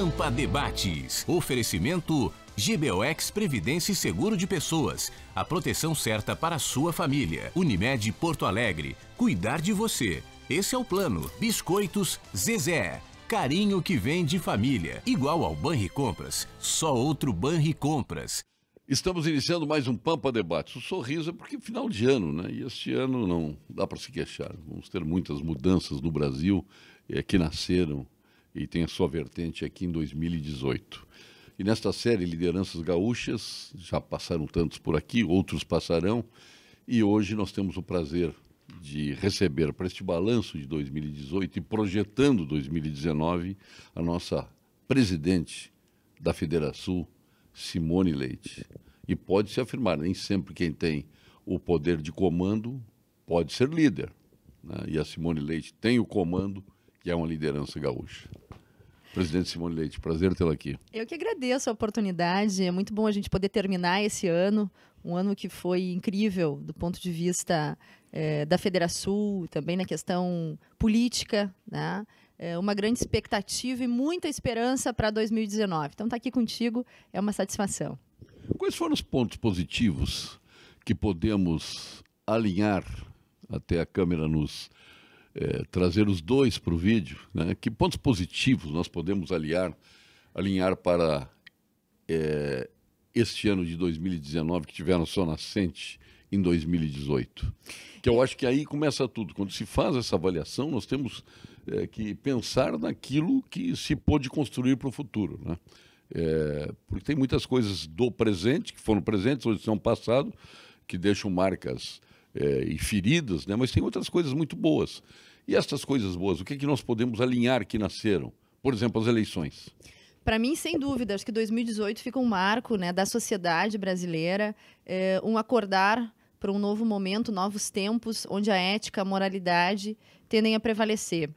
Pampa Debates. Oferecimento GBOX Previdência e Seguro de Pessoas. A proteção certa para a sua família. Unimed Porto Alegre. Cuidar de você. Esse é o plano. Biscoitos Zezé. Carinho que vem de família. Igual ao Banri Compras. Só outro Banri Compras. Estamos iniciando mais um Pampa Debates. O sorriso é porque é final de ano, né? E este ano não dá para se queixar. Vamos ter muitas mudanças no Brasil é, que nasceram e tem a sua vertente aqui em 2018. E nesta série Lideranças Gaúchas, já passaram tantos por aqui, outros passarão, e hoje nós temos o prazer de receber para este balanço de 2018 e projetando 2019 a nossa presidente da Federação, Simone Leite. E pode se afirmar, nem sempre quem tem o poder de comando pode ser líder. Né? E a Simone Leite tem o comando que é uma liderança gaúcha. Presidente Simone Leite, prazer tê-la aqui. Eu que agradeço a oportunidade. É muito bom a gente poder terminar esse ano, um ano que foi incrível do ponto de vista é, da Federação, também na questão política, né? É uma grande expectativa e muita esperança para 2019. Então, estar tá aqui contigo é uma satisfação. Quais foram os pontos positivos que podemos alinhar até a câmara nos é, trazer os dois para o vídeo, né? que pontos positivos nós podemos aliar, alinhar para é, este ano de 2019, que tiveram sua nascente em 2018. Que eu acho que aí começa tudo. Quando se faz essa avaliação, nós temos é, que pensar naquilo que se pôde construir para o futuro. Né? É, porque tem muitas coisas do presente, que foram presentes, hoje são passado, que deixam marcas é, e feridas, né? mas tem outras coisas muito boas. E essas coisas boas, o que, é que nós podemos alinhar que nasceram? Por exemplo, as eleições. Para mim, sem dúvida, acho que 2018 fica um marco né, da sociedade brasileira, é, um acordar para um novo momento, novos tempos, onde a ética, a moralidade tendem a prevalecer.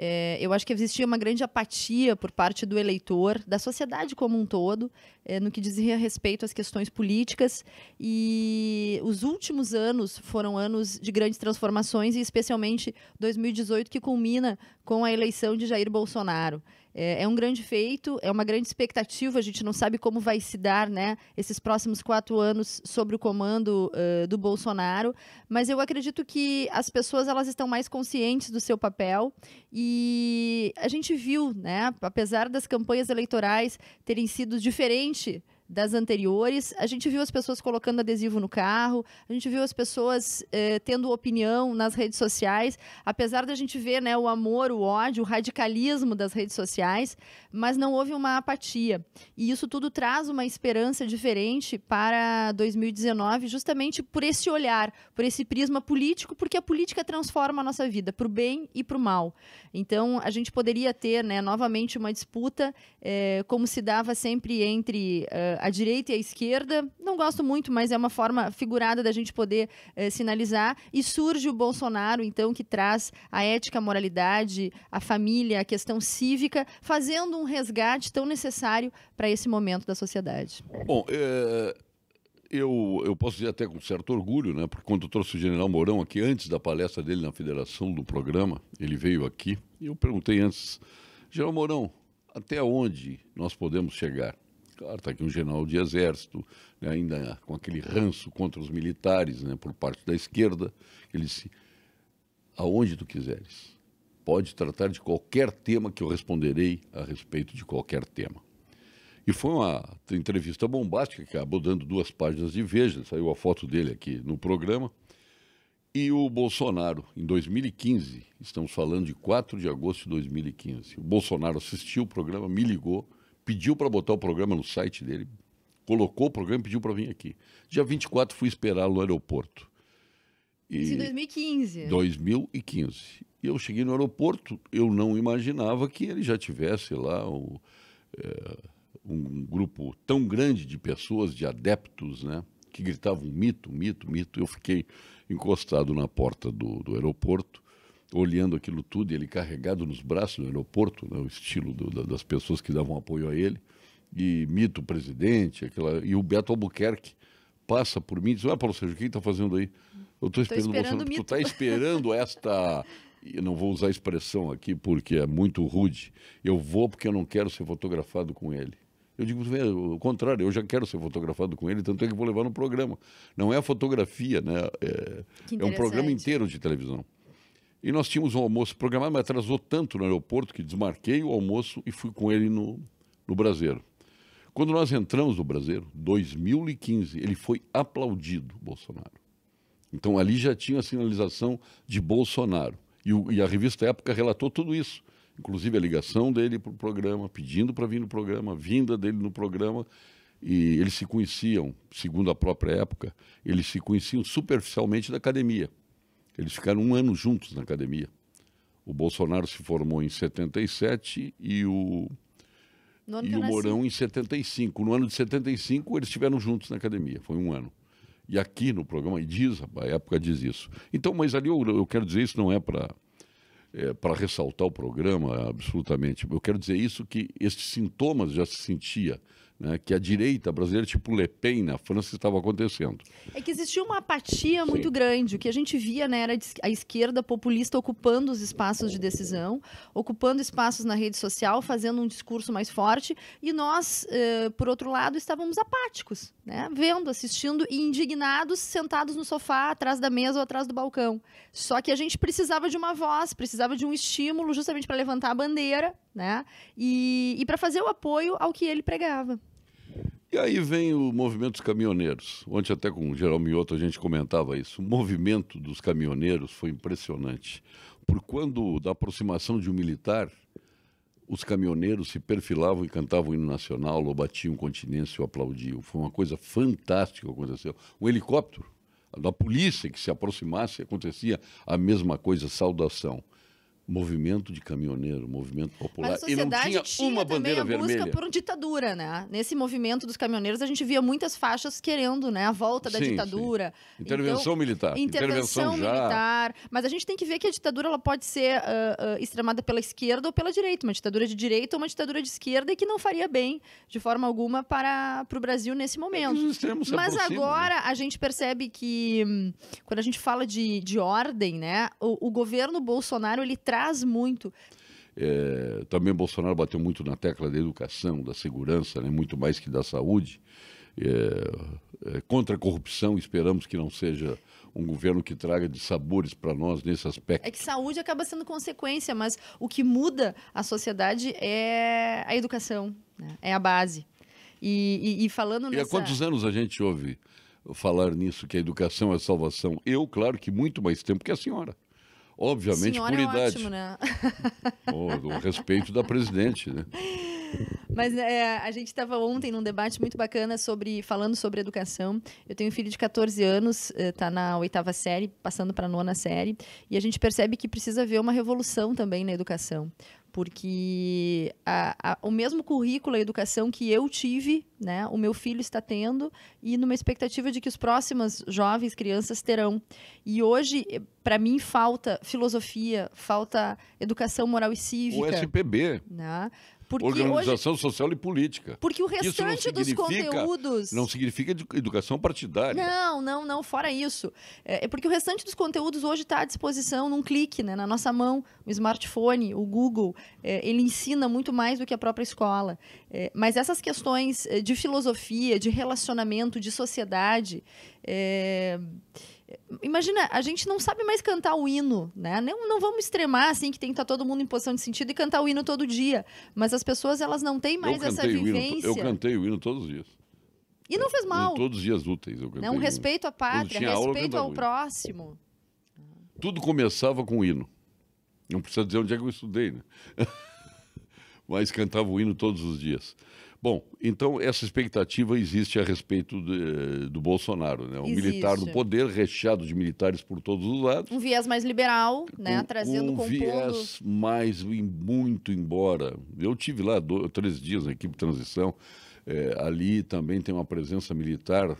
É, eu acho que existia uma grande apatia por parte do eleitor, da sociedade como um todo, é, no que dizia respeito às questões políticas. E os últimos anos foram anos de grandes transformações, e especialmente 2018, que culmina com a eleição de Jair Bolsonaro. É, é, um grande feito, é uma grande expectativa. A gente não sabe como vai se dar, né? Esses próximos quatro anos sobre o comando uh, do Bolsonaro. Mas eu acredito que as pessoas elas estão mais conscientes do seu papel e a gente viu, né? Apesar das campanhas eleitorais terem sido diferentes das anteriores. A gente viu as pessoas colocando adesivo no carro, a gente viu as pessoas eh, tendo opinião nas redes sociais, apesar da gente ver né, o amor, o ódio, o radicalismo das redes sociais, mas não houve uma apatia. E isso tudo traz uma esperança diferente para 2019, justamente por esse olhar, por esse prisma político, porque a política transforma a nossa vida para o bem e para o mal. Então, a gente poderia ter né, novamente uma disputa, eh, como se dava sempre entre. Eh, a direita e a esquerda. Não gosto muito, mas é uma forma figurada da gente poder uh, sinalizar. E surge o Bolsonaro, então, que traz a ética, a moralidade, a família, a questão cívica, fazendo um resgate tão necessário para esse momento da sociedade. Bom, é, eu, eu posso dizer até com certo orgulho, né? Porque quando eu trouxe o general Mourão aqui, antes da palestra dele na federação do programa, ele veio aqui e eu perguntei antes, general Mourão, até onde nós podemos chegar? Claro, está aqui um general de exército, né, ainda com aquele ranço contra os militares, né, por parte da esquerda. Ele disse: aonde tu quiseres, pode tratar de qualquer tema que eu responderei a respeito de qualquer tema. E foi uma entrevista bombástica, que acabou dando duas páginas de Veja, saiu a foto dele aqui no programa. E o Bolsonaro, em 2015, estamos falando de 4 de agosto de 2015, o Bolsonaro assistiu o programa, me ligou pediu para botar o programa no site dele, colocou o programa e pediu para vir aqui. Dia 24 fui esperá-lo no aeroporto. E Isso em 2015. 2015. E eu cheguei no aeroporto, eu não imaginava que ele já tivesse lá o, é, um grupo tão grande de pessoas, de adeptos, né? Que gritavam mito, mito, mito. Eu fiquei encostado na porta do, do aeroporto olhando aquilo tudo, ele carregado nos braços no aeroporto, né, o estilo do, das pessoas que davam apoio a ele, e mito presidente, aquela, e o Beto Albuquerque passa por mim e diz, ah, Paulo Sérgio, o que está fazendo aí? Eu estou esperando, esperando Bolsonaro, tu está esperando esta... Eu não vou usar a expressão aqui porque é muito rude. Eu vou porque eu não quero ser fotografado com ele. Eu digo, o contrário, eu já quero ser fotografado com ele, tanto é que vou levar no programa. Não é a fotografia, né? É, é um programa inteiro de televisão. E nós tínhamos um almoço programado, mas atrasou tanto no aeroporto que desmarquei o almoço e fui com ele no, no Brasileiro. Quando nós entramos no Brasileiro, 2015, ele foi aplaudido, Bolsonaro. Então ali já tinha a sinalização de Bolsonaro. E, o, e a revista Época relatou tudo isso, inclusive a ligação dele para o programa, pedindo para vir no programa, vinda dele no programa. E eles se conheciam, segundo a própria época, eles se conheciam superficialmente da academia. Eles ficaram um ano juntos na academia. O Bolsonaro se formou em 77 e o, e o Mourão em 75. No ano de 75, eles estiveram juntos na academia, foi um ano. E aqui no programa, e diz, a época diz isso. Então, mas ali eu, eu quero dizer isso não é para é, para ressaltar o programa absolutamente. Eu quero dizer isso que estes sintomas já se sentia né, que a direita brasileira, tipo Le Pen na França, estava acontecendo. É que existia uma apatia Sim. muito grande. O que a gente via né, era a esquerda populista ocupando os espaços de decisão, ocupando espaços na rede social, fazendo um discurso mais forte. E nós, eh, por outro lado, estávamos apáticos, né, vendo, assistindo e indignados, sentados no sofá, atrás da mesa ou atrás do balcão. Só que a gente precisava de uma voz, precisava de um estímulo justamente para levantar a bandeira né, e, e para fazer o apoio ao que ele pregava. E aí vem o movimento dos caminhoneiros. Ontem até com o Geral Mioto a gente comentava isso. O movimento dos caminhoneiros foi impressionante. Por quando da aproximação de um militar, os caminhoneiros se perfilavam e cantavam o hino nacional, ou batiam continência ou aplaudiam. Foi uma coisa fantástica que aconteceu. Um helicóptero da polícia que se aproximasse, acontecia a mesma coisa, saudação movimento de caminhoneiro, movimento popular. Mas a sociedade e não tinha, tinha uma bandeira a vermelha. busca por ditadura, né? Nesse movimento dos caminhoneiros, a gente via muitas faixas querendo né, a volta da sim, ditadura. Sim. Intervenção então, militar. Intervenção, intervenção militar. Mas a gente tem que ver que a ditadura ela pode ser uh, uh, extremada pela esquerda ou pela direita. Uma ditadura de direita ou uma ditadura de esquerda e que não faria bem, de forma alguma, para, para o Brasil nesse é momento. É Mas né? agora a gente percebe que, hum, quando a gente fala de, de ordem, né, o, o governo Bolsonaro ele traz traz muito. É, também Bolsonaro bateu muito na tecla da educação, da segurança, né, muito mais que da saúde. É, é, contra a corrupção, esperamos que não seja um governo que traga de sabores para nós nesse aspecto. É que saúde acaba sendo consequência, mas o que muda a sociedade é a educação, né? é a base. E, e, e falando nessa... E há quantos anos a gente ouve falar nisso, que a educação é a salvação? Eu, claro que muito mais tempo que a senhora. Obviamente Senhora é por é idade. Ótimo, né? o, o respeito da presidente, né? Mas é, a gente estava ontem num debate muito bacana sobre falando sobre educação. Eu tenho um filho de 14 anos, está eh, na oitava série, passando para a nona série, e a gente percebe que precisa haver uma revolução também na educação porque a, a, o mesmo currículo, a educação que eu tive, né, o meu filho está tendo e numa expectativa de que os próximos jovens, crianças terão. E hoje, para mim, falta filosofia, falta educação moral e cívica. O SPB. Né? Porque organização hoje... social e política. Porque o restante dos conteúdos. Não significa educação partidária. Não, não, não, fora isso. É, é porque o restante dos conteúdos hoje está à disposição num clique, né, na nossa mão. O smartphone, o Google, é, ele ensina muito mais do que a própria escola. É, mas essas questões é, de filosofia, de relacionamento, de sociedade. É Imagina, a gente não sabe mais cantar o hino, né? Não, não vamos extremar assim que tem que estar tá todo mundo em posição de sentido e cantar o hino todo dia. Mas as pessoas elas não têm mais essa vivência. Hino, eu cantei o hino todos os dias. E não fez mal. Em todos os dias úteis eu cantei. Não, um respeito à pátria, respeito ao próximo. Tudo começava com o hino. Não precisa dizer onde é que eu estudei, né? Mas cantava o hino todos os dias. Bom, então essa expectativa existe a respeito de, do Bolsonaro, né? Um existe. militar no poder, recheado de militares por todos os lados. Um viés mais liberal, né? Um, Trazendo um compondo... viés mais muito embora. Eu tive lá dois, três dias na equipe de transição. É, ali também tem uma presença militar, é,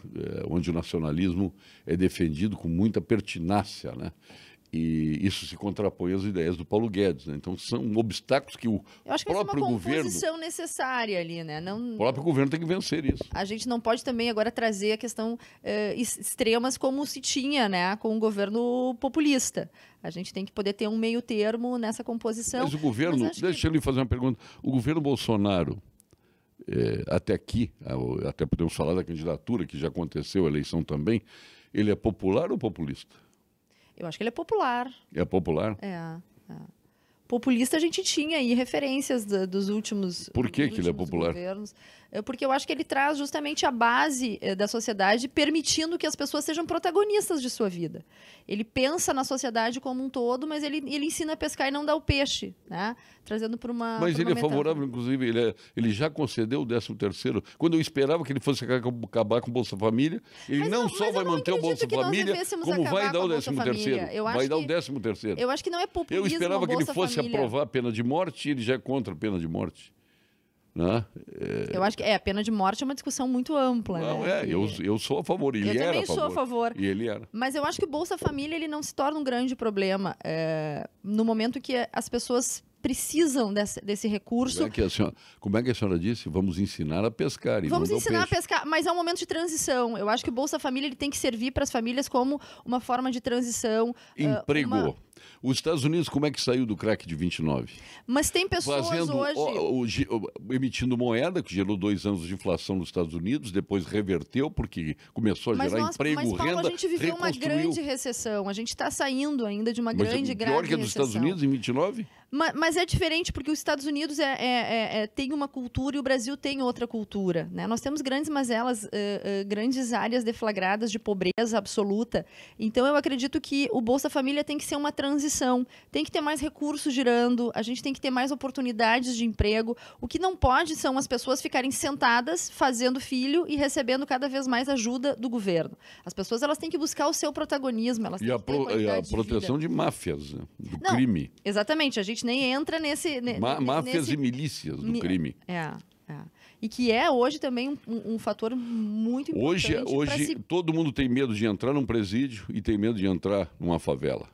onde o nacionalismo é defendido com muita pertinácia, né? E isso se contrapõe às ideias do Paulo Guedes. Né? Então, são obstáculos que o Eu acho que próprio é uma governo. necessária ali, né? Não... O próprio governo tem que vencer isso. A gente não pode também agora trazer a questão eh, extremas como se tinha né, com o governo populista. A gente tem que poder ter um meio termo nessa composição. Mas o governo. Mas deixa que... eu lhe fazer uma pergunta. O governo Bolsonaro, eh, até aqui, até podemos falar da candidatura, que já aconteceu a eleição também, ele é popular ou populista? Eu acho que ele é popular. É popular? É. é. Populista a gente tinha aí referências do, dos últimos. Por que, que ele é popular? Governos. Eh, porque eu acho que ele traz justamente a base eh, da sociedade, permitindo que as pessoas sejam protagonistas de sua vida. Ele pensa na sociedade como um todo, mas ele, ele ensina a pescar e não dá o peixe, né? trazendo para uma. Mas ele uma é favorável, inclusive, ele, é, ele já concedeu o 13 terceiro. Quando eu esperava que ele fosse acabar com o Bolsa Família, ele mas não, só vai manter o Bolsa Família, como vai dar o 13 terceiro. Vai dar o 13 terceiro. Eu acho que não é populismo Eu esperava que ele fosse Família. aprovar a pena de morte e ele já é contra a pena de morte. Né? É... Eu acho que é, a pena de morte é uma discussão muito ampla. Né? Não, né? é, assim, eu, é. eu sou a favor. eu ele também era sou a favor. E ele era. Mas eu acho que o Bolsa Família ele não se torna um grande problema é, no momento que as pessoas precisam desse, desse recurso. Como é, que a senhora, como é que a senhora disse? Vamos ensinar a pescar. E Vamos ensinar a pescar, mas é um momento de transição. Eu acho que o Bolsa Família ele tem que servir para as famílias como uma forma de transição. Ah, Emprego. Uh, uma os Estados Unidos, como é que saiu do crack de 29? Mas tem pessoas Fazendo, hoje... O, o, emitindo moeda, que gerou dois anos de inflação nos Estados Unidos, depois reverteu, porque começou a mas gerar nós, emprego, mas, Paulo, renda, a gente viveu uma grande recessão. A gente está saindo ainda de uma mas grande, é é grave recessão. Pior que a dos Estados Unidos, em 29? Mas, mas, é diferente porque os Estados Unidos é, é, é, é, tem uma cultura e o Brasil tem outra cultura. Né? Nós temos grandes mazelas, uh, uh, grandes áreas deflagradas de pobreza absoluta. Então, eu acredito que o Bolsa Família tem que ser uma transição, tem que ter mais recursos girando, a gente tem que ter mais oportunidades de emprego. O que não pode são as pessoas ficarem sentadas fazendo filho e recebendo cada vez mais ajuda do governo. As pessoas elas têm que buscar o seu protagonismo, elas e têm a que ter pro, E a proteção de, de máfias, né? do não, crime. Exatamente. A gente gente nem entra nesse. máfias nesse... e milícias do Mi... crime. É, é. E que é hoje também um, um, um fator muito é, importante. Hoje, hoje se... todo mundo tem medo de entrar num presídio e tem medo de entrar numa favela.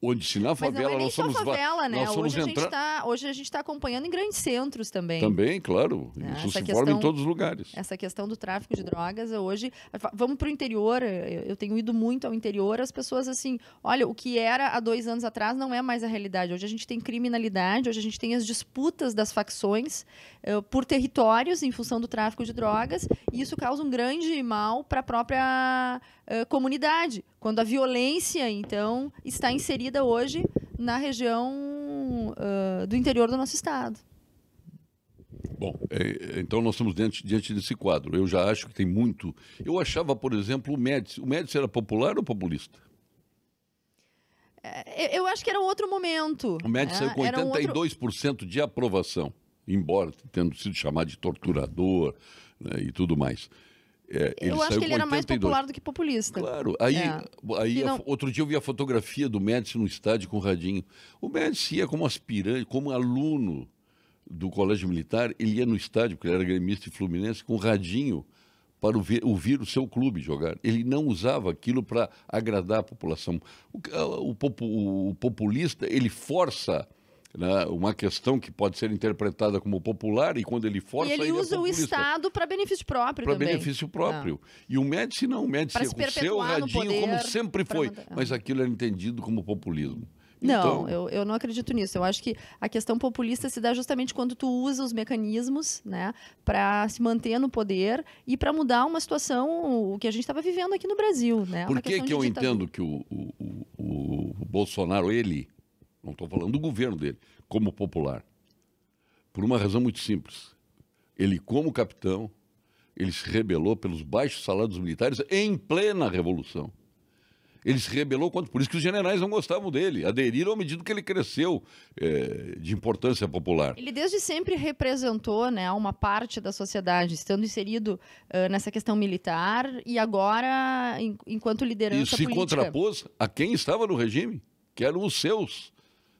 Onde, se na favela, não é nós somos. Favela, né? nós somos hoje, entra... a tá, hoje a gente está acompanhando em grandes centros também. Também, claro. É, isso se questão, forma em todos os lugares. Essa questão do tráfico de drogas, hoje. Vamos para o interior, eu tenho ido muito ao interior, as pessoas assim, olha, o que era há dois anos atrás não é mais a realidade. Hoje a gente tem criminalidade, hoje a gente tem as disputas das facções uh, por territórios em função do tráfico de drogas, e isso causa um grande mal para a própria comunidade, quando a violência, então, está inserida hoje na região uh, do interior do nosso Estado. Bom, é, é, então nós estamos diante, diante desse quadro. Eu já acho que tem muito. Eu achava, por exemplo, o Médici. O Médici era popular ou populista? É, eu acho que era um outro momento. O Médici saiu é, com 82% um outro... de aprovação, embora tendo sido chamado de torturador né, e tudo mais. É, eu acho que ele era 82. mais popular do que populista. Claro. Aí, é. aí não... outro dia eu vi a fotografia do Médici no estádio com o Radinho. O Médici ia como aspirante, como aluno do Colégio Militar, ele ia no estádio, porque ele era gremista e fluminense, com o Radinho para ouvir, ouvir o seu clube jogar. Ele não usava aquilo para agradar a população. O, o, o populista, ele força né, uma questão que pode ser interpretada como popular e quando ele força. E ele é usa é o Estado para benefício próprio Para benefício próprio. Ah. E o Médici não, o Médici é o seu radinho, poder, como sempre foi. Ah. Mas aquilo era entendido como populismo. Não, então eu, eu não acredito nisso. Eu acho que a questão populista se dá justamente quando tu usa os mecanismos, né, para se manter no poder e para mudar uma situação o que a gente estava vivendo aqui no Brasil, né? Por que, que eu entendo que o, o, o, o Bolsonaro ele não estou falando do governo dele, como popular. Por uma razão muito simples. Ele, como capitão, ele se rebelou pelos baixos salários militares em plena revolução. Ele se rebelou contra. Por isso que os generais não gostavam dele, aderiram à medida que ele cresceu é, de importância popular. Ele desde sempre representou né, uma parte da sociedade, estando inserido uh, nessa questão militar e agora, em, enquanto liderança. Isso se política. contrapôs a quem estava no regime, que eram os seus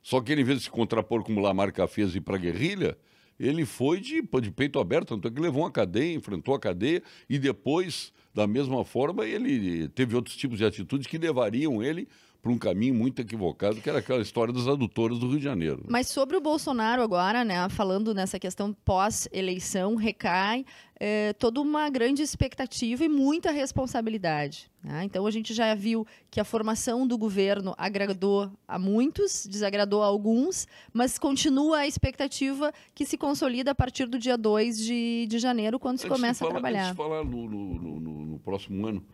só que ele, em vez de se contrapor como Lamarca fez e para a guerrilha, ele foi de, de peito aberto, tanto é que levou uma cadeia, enfrentou a cadeia e depois, da mesma forma, ele teve outros tipos de atitudes que levariam ele para um caminho muito equivocado, que era aquela história dos adutores do Rio de Janeiro. Né? Mas sobre o Bolsonaro agora, né, falando nessa questão pós-eleição, recai é, toda uma grande expectativa e muita responsabilidade. Né? Então a gente já viu que a formação do governo agradou a muitos, desagradou a alguns, mas continua a expectativa que se consolida a partir do dia 2 de, de janeiro, quando se Antes começa falar, a trabalhar. Antes de falar no, no, no, no próximo ano,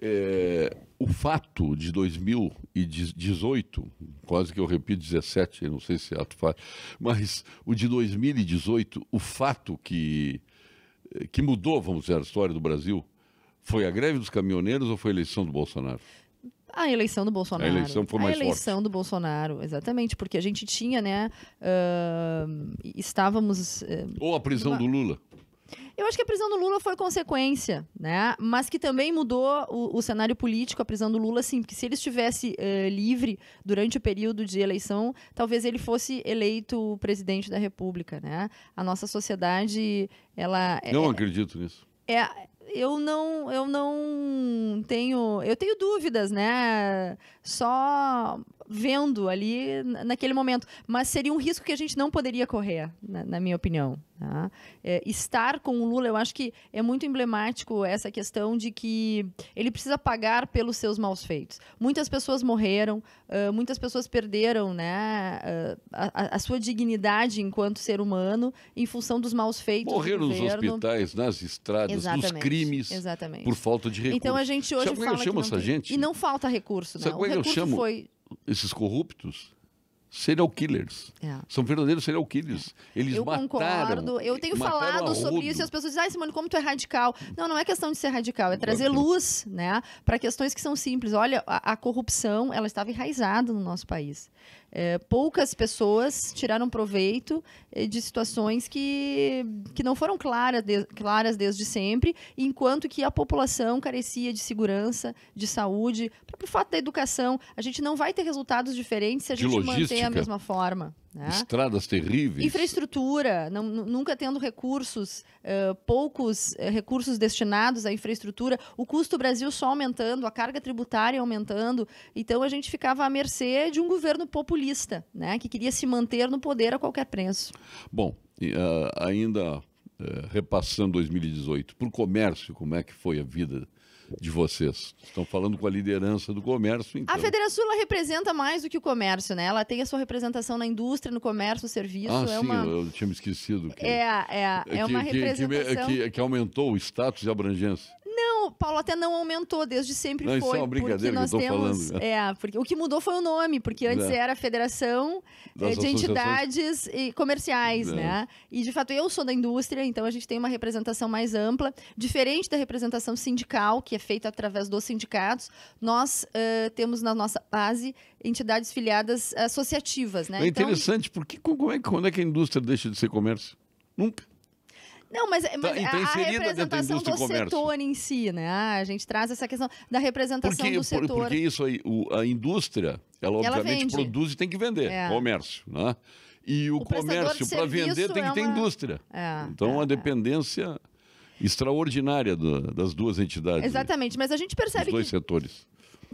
é, o fato de 2018, quase que eu repito 17, não sei se é ato faz, mas o de 2018, o fato que, que mudou, vamos dizer, a história do Brasil, foi a greve dos caminhoneiros ou foi a eleição do Bolsonaro? A eleição do Bolsonaro. A eleição foi mais A eleição forte. do Bolsonaro, exatamente, porque a gente tinha, né, uh, estávamos... Uh, ou a prisão numa... do Lula. Eu acho que a prisão do Lula foi consequência, né? Mas que também mudou o, o cenário político, a prisão do Lula, sim, porque se ele estivesse uh, livre durante o período de eleição, talvez ele fosse eleito presidente da República, né? A nossa sociedade, ela... é, não é acredito nisso. É, eu não, eu não tenho, eu tenho dúvidas, né? Só vendo ali naquele momento. Mas seria um risco que a gente não poderia correr, na, na minha opinião. Tá? É, estar com o Lula, eu acho que é muito emblemático essa questão de que ele precisa pagar pelos seus maus feitos. Muitas pessoas morreram, uh, muitas pessoas perderam né, uh, a, a, sua dignidade enquanto ser humano em função dos maus feitos. Morreram nos hospitais, nas estradas, exatamente, nos crimes, exatamente. por falta de recursos. Então a gente hoje Sabe é fala eu essa tem... gente? E não falta recurso, não. Sabe é o recurso eu chamo? foi esses corruptos serial killers. É. São verdadeiros serial killers. É. Eles eu mataram. Concordo. Eu tenho falado sobre isso e as pessoas dizem, ah, Simone, como tu é radical. Não, não é questão de ser radical, é trazer é luz, né, para questões que são simples. Olha, a, a, corrupção, ela estava enraizada no nosso país. É, poucas pessoas tiraram proveito eh, de situações que, que não foram claras, de, claras desde sempre, enquanto que a população carecia de segurança, de saúde, por fato da educação. A gente não vai ter resultados diferentes se a gente manter a mesma forma. Né? Estradas terríveis. Infraestrutura, não, nunca tendo recursos, uh, poucos uh, recursos destinados à infraestrutura, o custo do Brasil só aumentando, a carga tributária aumentando. Então a gente ficava à mercê de um governo populista, né, que queria se manter no poder a qualquer preço. Bom, e, uh, ainda eh, repassando 2018, para o comércio, como é que foi a vida de vocês. Estão falando com a liderança do comércio. Então. A Federação Sula representa mais do que o comércio, né? Ela tem a sua representação na indústria, no comércio, no serviço. Ah, é sim, uma... eu tinha me esquecido. Que, é, é, é que, uma representação... Que, que, é que, aumentou o status de abrangência. Paulo até não aumentou, desde sempre não, foi. Isso é uma brincadeira que eu temos, falando. Né? É, porque o que mudou foi o nome, porque é. antes é. era Federação eh, de Entidades e Comerciais, é. né? E de fato eu sou da indústria, então a gente tem uma representação mais ampla, diferente da representação sindical, que é feita através dos sindicatos. Nós uh, temos na nossa base entidades filiadas associativas, né? É então, interessante, porque como é, quando é que a indústria deixa de ser comércio? Nunca. Não, mas, tá, mas tá, então, a, a representação do, setor em si, né? a gente traz essa questão da representação porque, do setor. Por, porque isso aí, o, a indústria, ela, obviamente produz e tem que vender, é. comércio, né? E o, o comércio, para vender, tem é que ter uma... indústria. É, então, é, a é. dependência extraordinária do, das duas entidades. Exatamente, né? mas a gente percebe dois que... setores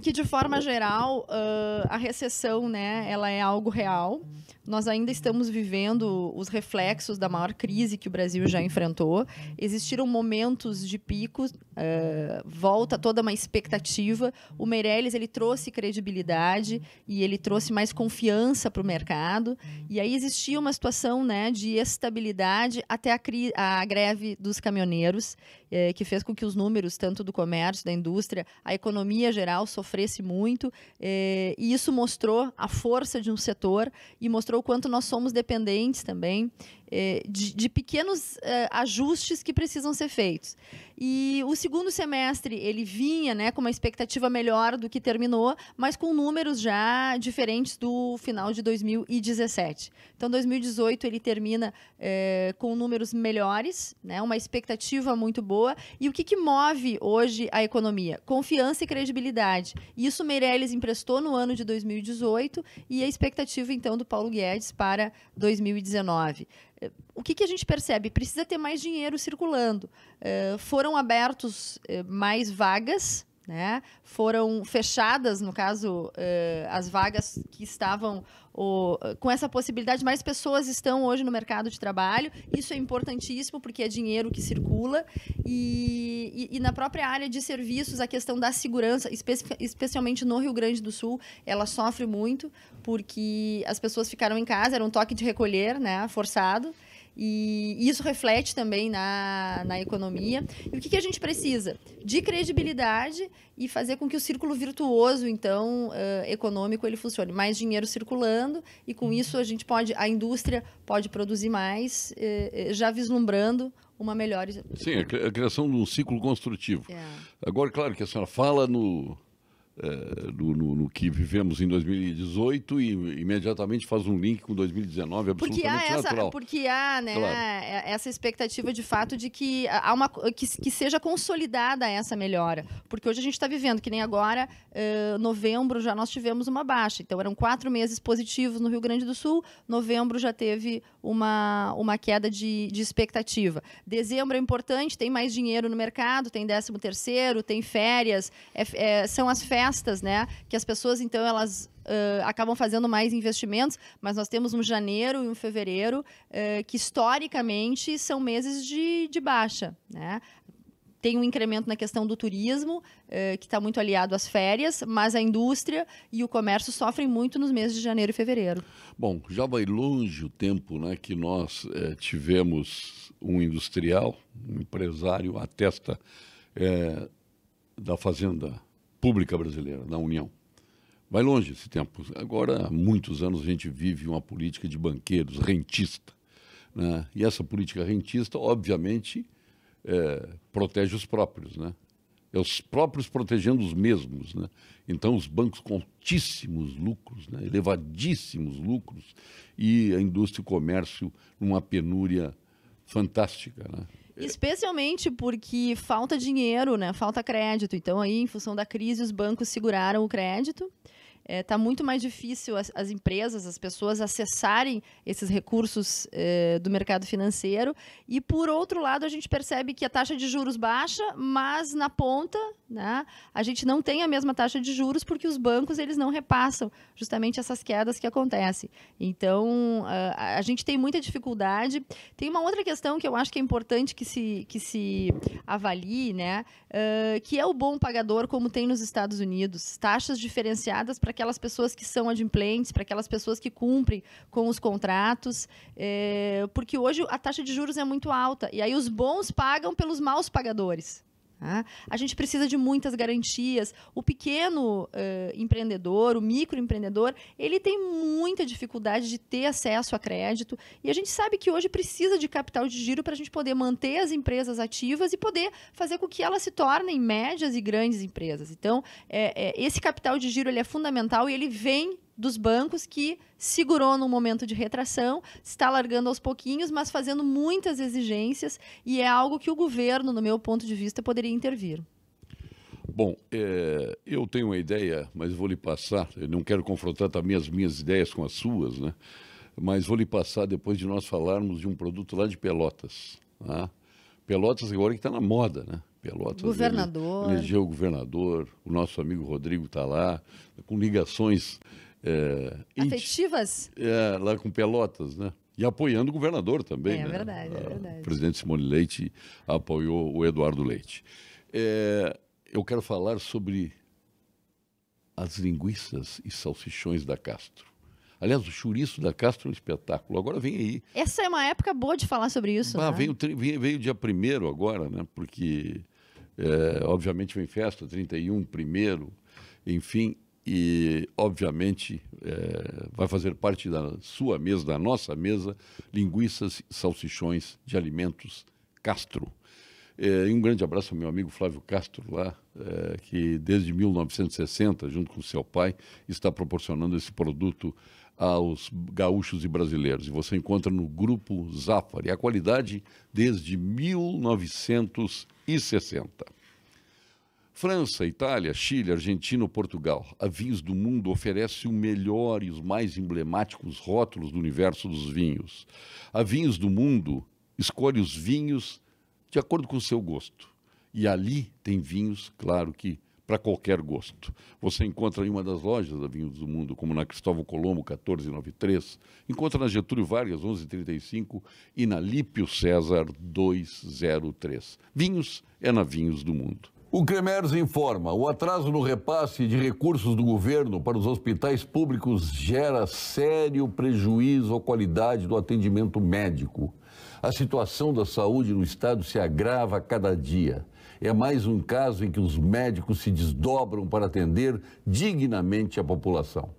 que de forma geral uh, a recessão né ela é algo real nós ainda estamos vivendo os reflexos da maior crise que o Brasil já enfrentou existiram momentos de picos uh, volta toda uma expectativa o Meirelles ele trouxe credibilidade e ele trouxe mais confiança para o mercado e aí existia uma situação né de estabilidade até a, a greve dos caminhoneiros eh, que fez com que os números, tanto do comércio, da indústria, a economia geral sofresse muito. Eh, e isso mostrou a força de um setor e mostrou o quanto nós somos dependentes também é, de, de, pequenos uh, ajustes que precisam ser feitos. E o segundo semestre ele vinha né, com uma expectativa melhor do que terminou, mas com números já diferentes do final de 2017. Então, 2018 ele termina é, com números melhores, né, uma expectativa muito boa. E o que, que move hoje a economia? Confiança e credibilidade. Isso Meirelles emprestou no ano de 2018 e a expectativa então do Paulo Guedes para 2019 o que, que, a gente percebe? Precisa ter mais dinheiro circulando. Uh, foram abertos uh, mais vagas né? Foram fechadas, no caso, uh, as vagas que estavam o, com essa possibilidade, mais pessoas estão hoje no mercado de trabalho. Isso é importantíssimo porque é dinheiro que circula. E, e, e na própria área de serviços, a questão da segurança, especialmente no Rio Grande do Sul, ela sofre muito porque as pessoas ficaram em casa, era um toque de recolher né, forçado. E isso reflete também na, na economia. E o que, que a gente precisa? De credibilidade e fazer com que o círculo virtuoso, então, uh, econômico, ele funcione. Mais dinheiro circulando e com isso a gente pode, a indústria pode produzir mais, eh, eh já vislumbrando uma melhor... Sim, a criação de um ciclo construtivo. É. Agora, claro que a senhora fala no é, no, no, no, que vivemos em 2018 e imediatamente faz um link com 2019 absolutamente porque há essa, natural. Porque há né, claro. É, essa expectativa de fato de que, há uma, que, que seja consolidada essa melhora. Porque hoje a gente está vivendo, que nem agora, eh, novembro já nós tivemos uma baixa. Então eram quatro meses positivos no Rio Grande do Sul, novembro já teve uma, uma queda de, de expectativa. Dezembro é importante, tem mais dinheiro no mercado, tem décimo terceiro, tem férias, é, é, são as férias honestas, né? Que as pessoas, então, elas uh, acabam fazendo mais investimentos, mas nós temos um janeiro e um fevereiro uh, que, historicamente, são meses de, de baixa, né? tem um incremento na questão do turismo, eh, que está muito aliado às férias, mas a indústria e o comércio sofrem muito nos meses de janeiro e fevereiro. Bom, já vai longe o tempo né, que nós eh, tivemos um industrial, um empresário à testa eh, da fazenda pública brasileira, na União. Vai longe esse tempo. Agora, há muitos anos, a gente vive uma política de banqueiros, rentista. Né? E essa política rentista, obviamente, é, protege os próprios. Né? É os próprios protegendo os mesmos. Né? Então, os bancos com altíssimos lucros, né? elevadíssimos lucros, e a indústria e o comércio numa penúria fantástica. Né? É. Especialmente porque falta dinheiro, né? Falta crédito. Então, aí, em função da crise, os bancos seguraram o crédito. Está é, muito mais difícil as, as, empresas, as pessoas acessarem esses recursos é, do mercado financeiro. E, por outro lado, a gente percebe que a taxa de juros baixa, mas na ponta né? A gente não tem a mesma taxa de juros porque os bancos eles não repassam justamente essas quedas que acontecem. Então, a, a gente tem muita dificuldade. Tem uma outra questão que eu acho que é importante que se, que se avalie, né? Uh, que é o bom pagador, como tem nos Estados Unidos. Taxas diferenciadas para aquelas pessoas que são adimplentes, para aquelas pessoas que cumprem com os contratos, é, porque hoje a taxa de juros é muito alta. E aí os bons pagam pelos maus pagadores. Né? A gente precisa de muitas garantias. O pequeno eh, empreendedor, o microempreendedor, ele tem muita dificuldade de ter acesso a crédito. E a gente sabe que hoje precisa de capital de giro para a gente poder manter as empresas ativas e poder fazer com que elas se tornem médias e grandes empresas. Então, é, é, esse capital de giro ele é fundamental e ele vem dos bancos que segurou num momento de retração, está largando aos pouquinhos, mas fazendo muitas exigências e é algo que o governo, no meu ponto de vista, poderia intervir. Bom, é, eu tenho uma ideia, mas vou lhe passar. Eu não quero confrontar também as minhas ideias com as suas, né? Mas vou lhe passar depois de nós falarmos de um produto lá de Pelotas. Né? Pelotas agora que está na moda, né? Pelotas. Governador. elegeu o governador, o nosso amigo Rodrigo está lá, com ligações é, Afetivas? É, lá com Pelotas, né? E apoiando o governador também. É, né? é verdade, é ah, verdade. O presidente Simone Leite apoiou o Eduardo Leite. É, eu quero falar sobre as linguiças e salsichões da Castro. Aliás, o chouriço da Castro é um espetáculo. Agora vem aí. Essa é uma época boa de falar sobre isso. Ah, né? veio, veio, veio dia primeiro agora, né? Porque, é, obviamente, vem festa, 31, primeiro, enfim e, obviamente, é, vai fazer parte da sua mesa, da nossa mesa, linguiças, salsichões de alimentos Castro. É, e um grande abraço ao meu amigo Flávio Castro, lá, é, que desde 1960, junto com seu pai, está proporcionando esse produto aos gaúchos e brasileiros. E você encontra no grupo Zafari. A qualidade desde 1960. França, Itália, Chile, Argentina ou Portugal, a Vinhos do Mundo oferece o melhor e os mais emblemáticos rótulos do universo dos vinhos. A Vinhos do Mundo escolhe os vinhos de acordo com o seu gosto. E ali tem vinhos, claro que para qualquer gosto. Você encontra em uma das lojas da Vinhos do Mundo, como na Cristóvão Colombo 1493, encontra na Getúlio Vargas 1135 e na Lípio César 203. Vinhos é na Vinhos do Mundo. O Cremers informa: o atraso no repasse de recursos do governo para os hospitais públicos gera sério prejuízo à qualidade do atendimento médico. A situação da saúde no estado se agrava a cada dia. É mais um caso em que os médicos se desdobram para atender dignamente a população.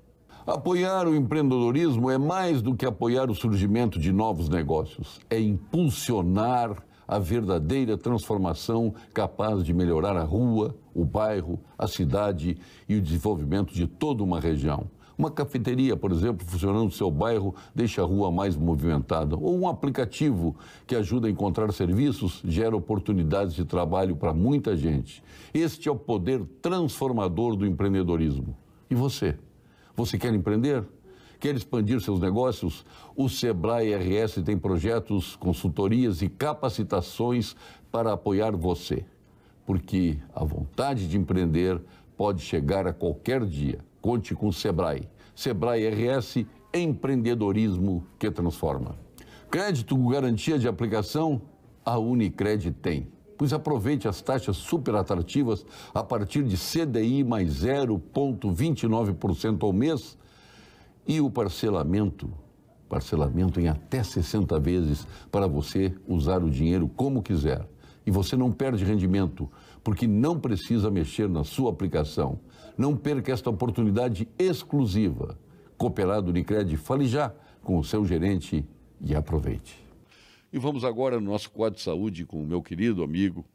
Apoiar o empreendedorismo é mais do que apoiar o surgimento de novos negócios, é impulsionar a verdadeira transformação capaz de melhorar a rua, o bairro, a cidade e o desenvolvimento de toda uma região. Uma cafeteria, por exemplo, funcionando no seu bairro, deixa a rua mais movimentada. Ou um aplicativo que ajuda a encontrar serviços, gera oportunidades de trabalho para muita gente. Este é o poder transformador do empreendedorismo. E você? Você quer empreender? Quer expandir seus negócios? O Sebrae RS tem projetos, consultorias e capacitações para apoiar você. Porque a vontade de empreender pode chegar a qualquer dia. Conte com o Sebrae. Sebrae RS, empreendedorismo que transforma. Crédito com garantia de aplicação? A Unicred tem pois aproveite as taxas super atrativas a partir de CDI mais 0,29% ao mês e o parcelamento, parcelamento em até 60 vezes para você usar o dinheiro como quiser. E você não perde rendimento, porque não precisa mexer na sua aplicação. Não perca esta oportunidade exclusiva. Cooperado Unicred, fale já com o seu gerente e aproveite. E vamos agora no nosso quadro de saúde com o meu querido amigo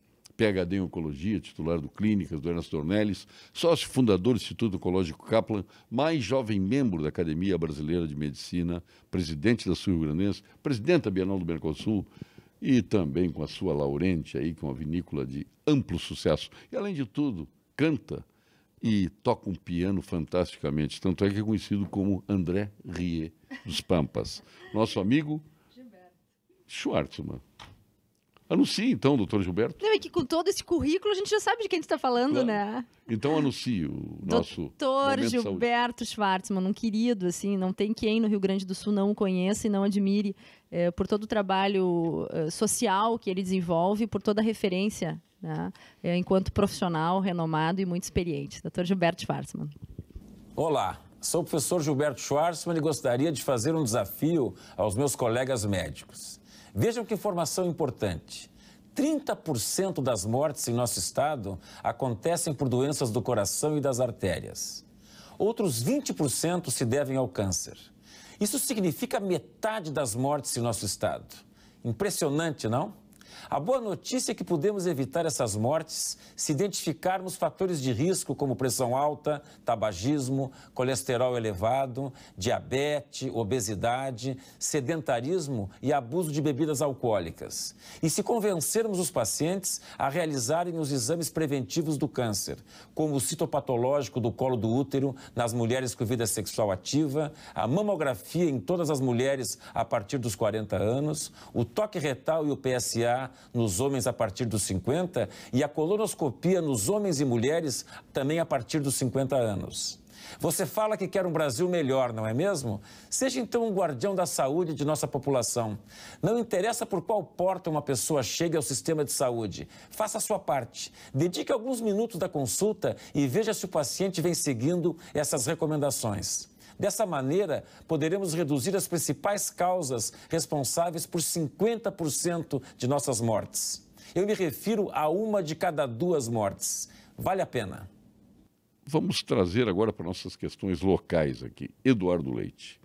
PHD em Oncologia, titular do Clínicas, do Ernesto Ornelis, sócio fundador do Instituto Oncológico Kaplan, mais jovem membro da Academia Brasileira de Medicina, presidente da Sul Rio Grandense, presidente da Bienal do Mercosul, e também com a sua Laurente aí, com uma vinícola de amplo sucesso. E além de tudo, canta e toca um piano fantasticamente, tanto é que é conhecido como André Rie dos Pampas. Nosso amigo Gilberto. Schwartzman. Anuncie então, doutor Gilberto. Não, é que com todo esse currículo a gente já sabe de quem a gente está falando, claro. né? Então anuncie o nosso. Doutor Gilberto Saúde. Schwartzman, um querido, assim, não tem quem no Rio Grande do Sul não o conheça e não admire é, por todo o trabalho é, social que ele desenvolve, por toda a referência, né? É, enquanto profissional, renomado e muito experiente. Doutor Gilberto Schwartzman. Olá, sou o professor Gilberto Schwartzman e gostaria de fazer um desafio aos meus colegas médicos. Vejam que informação importante. 30% das mortes em nosso estado acontecem por doenças do coração e das artérias. Outros 20% se devem ao câncer. Isso significa metade das mortes em nosso estado. Impressionante, não? A boa notícia é que podemos evitar essas mortes se identificarmos fatores de risco como pressão alta, tabagismo, colesterol elevado, diabetes, obesidade, sedentarismo e abuso de bebidas alcoólicas. E se convencermos os pacientes a realizarem os exames preventivos do câncer, como o citopatológico do colo do útero nas mulheres com vida sexual ativa, a mamografia em todas as mulheres a partir dos 40 anos, o toque retal e o PSA nos homens a partir dos 50 e a colonoscopia nos homens e mulheres também a partir dos 50 anos. Você fala que quer um Brasil melhor, não é mesmo? Seja então um guardião da saúde de nossa população. Não interessa por qual porta uma pessoa chega ao sistema de saúde. Faça a sua parte. Dedique alguns minutos da consulta e veja se o paciente vem seguindo essas recomendações. Dessa maneira, poderemos reduzir as principais causas responsáveis por 50% de nossas mortes. Eu me refiro a uma de cada duas mortes. Vale a pena. Vamos trazer agora para nossas questões locais aqui. Eduardo Leite.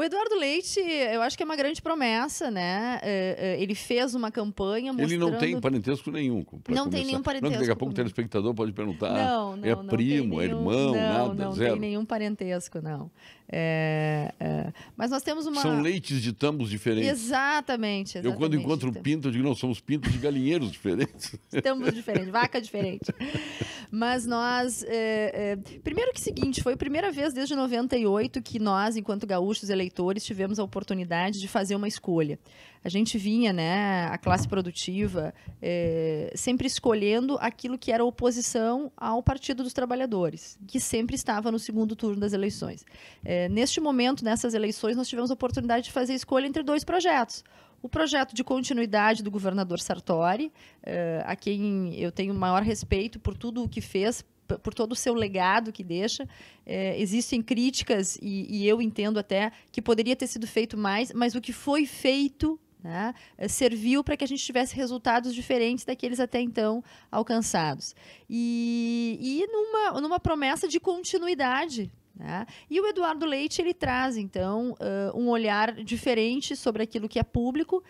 O Eduardo Leite, eu acho que é uma grande promessa, né? É, é, ele fez uma campanha mostrando... Ele não tem parentesco nenhum. Não começar. tem nenhum parentesco. Não, daqui a pouco o telespectador pode perguntar. Não, ah, não, é não primo, é nenhum... é irmão, não, nada, não Não tem nenhum parentesco, não. É, é... Mas nós temos uma... São leites de tambos diferentes. Exatamente, exatamente. Eu quando encontro o pinto, eu digo, não, somos pintos de galinheiros diferentes. Tambos diferentes, vaca diferente. Mas nós. É, é, primeiro que seguinte, foi a primeira vez desde 98 que nós, enquanto gaúchos eleitores, tivemos a oportunidade de fazer uma escolha. A gente vinha, né, a classe produtiva, é, sempre escolhendo aquilo que era oposição ao Partido dos Trabalhadores, que sempre estava no segundo turno das eleições. neste momento, nessas eleições, nós tivemos a oportunidade de fazer escolha entre dois projetos o projeto de continuidade do governador Sartori, uh, a quem eu tenho maior respeito por tudo o que fez, por todo o seu legado que deixa. É, existem críticas, e, e eu entendo até que poderia ter sido feito mais, mas o que foi feito né, eh, serviu para que a gente tivesse resultados diferentes daqueles até então alcançados. E, e numa, numa promessa de continuidade né? E o Eduardo Leite ele traz então uh, um olhar diferente sobre aquilo que é público, uh,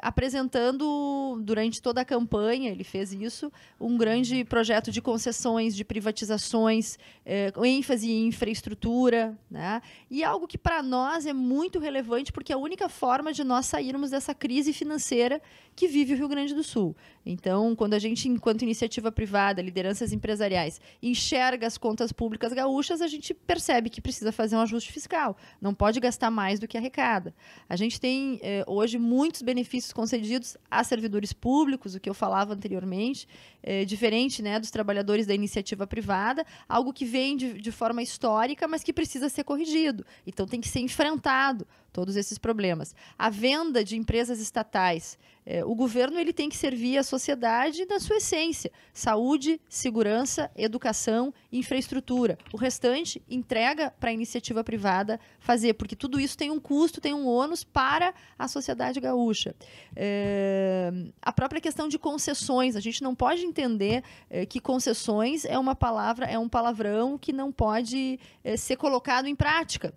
apresentando durante toda a campanha ele fez isso um grande projeto de concessões, de privatizações, uh, com ênfase em infraestrutura, né? e é algo que para nós é muito relevante porque é a única forma de nós sairmos dessa crise financeira que vive o Rio Grande do Sul. Então, quando a gente, enquanto iniciativa privada, lideranças empresariais, enxerga as contas públicas gaúchas, a gente percebe percebe que precisa fazer um ajuste fiscal, não pode gastar mais do que arrecada. A gente tem eh, hoje muitos benefícios concedidos a servidores públicos, o que eu falava anteriormente, eh, diferente né, dos trabalhadores da iniciativa privada, algo que vem de, de forma histórica, mas que precisa ser corrigido. Então tem que ser enfrentado todos esses problemas. A venda de empresas estatais. É, o governo ele tem que servir a sociedade na sua essência: saúde, segurança, educação, infraestrutura. O restante entrega para a iniciativa privada fazer, porque tudo isso tem um custo, tem um ônus para a sociedade gaúcha. É, a própria questão de concessões, a gente não pode entender é, que concessões é uma palavra, é um palavrão que não pode é, ser colocado em prática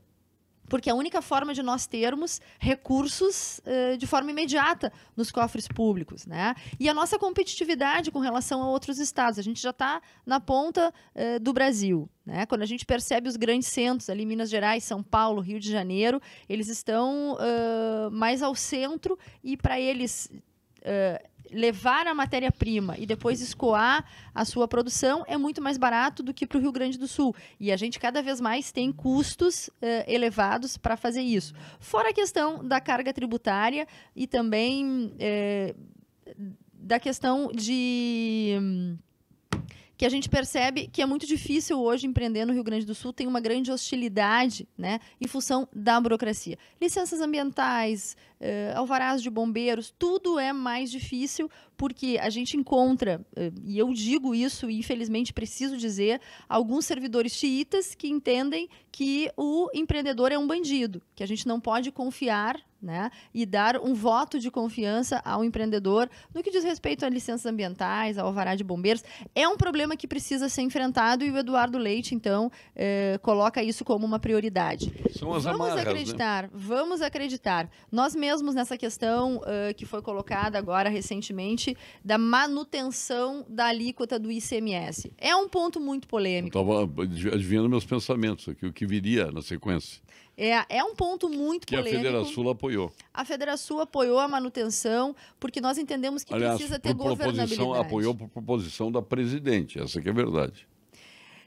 porque é a única forma de nós termos recursos uh, de forma imediata nos cofres públicos, né? E a nossa competitividade com relação a outros estados, a gente já está na ponta uh, do Brasil, né? Quando a gente percebe os grandes centros, ali Minas Gerais, São Paulo, Rio de Janeiro, eles estão uh, mais ao centro e para eles levar a matéria-prima e depois escoar a sua produção é muito mais barato do que para o Rio Grande do Sul. E a gente cada vez mais tem custos uh, elevados para fazer isso. Fora a questão da carga tributária e também eh, da questão de que a gente percebe que é muito difícil hoje empreender no Rio Grande do Sul, tem uma grande hostilidade, né, em função da burocracia. Licenças ambientais, eh, alvarás de bombeiros, tudo é mais difícil porque a gente encontra, eh, e eu digo isso, e infelizmente preciso dizer, alguns servidores chiitas que entendem que o empreendedor é um bandido, que a gente não pode confiar né? E dar um voto de confiança ao empreendedor no que diz respeito a licenças ambientais, ao alvará de bombeiros. É um problema que precisa ser enfrentado e o Eduardo Leite, então, eh, coloca isso como uma prioridade. São as vamos amarras, né? acreditar, né? vamos acreditar. Nós mesmos, nessa questão uh, que foi colocada agora recentemente, parte da manutenção da alíquota do ICMS. É um ponto muito polêmico. Estava adivinhando meus pensamentos aqui, o que viria na sequência. É, é um ponto muito que polêmico. Que a Federação apoiou. A Federação apoiou a manutenção, porque nós entendemos que Aliás, precisa ter por governabilidade. Apoiou por proposição da presidente, essa que é a verdade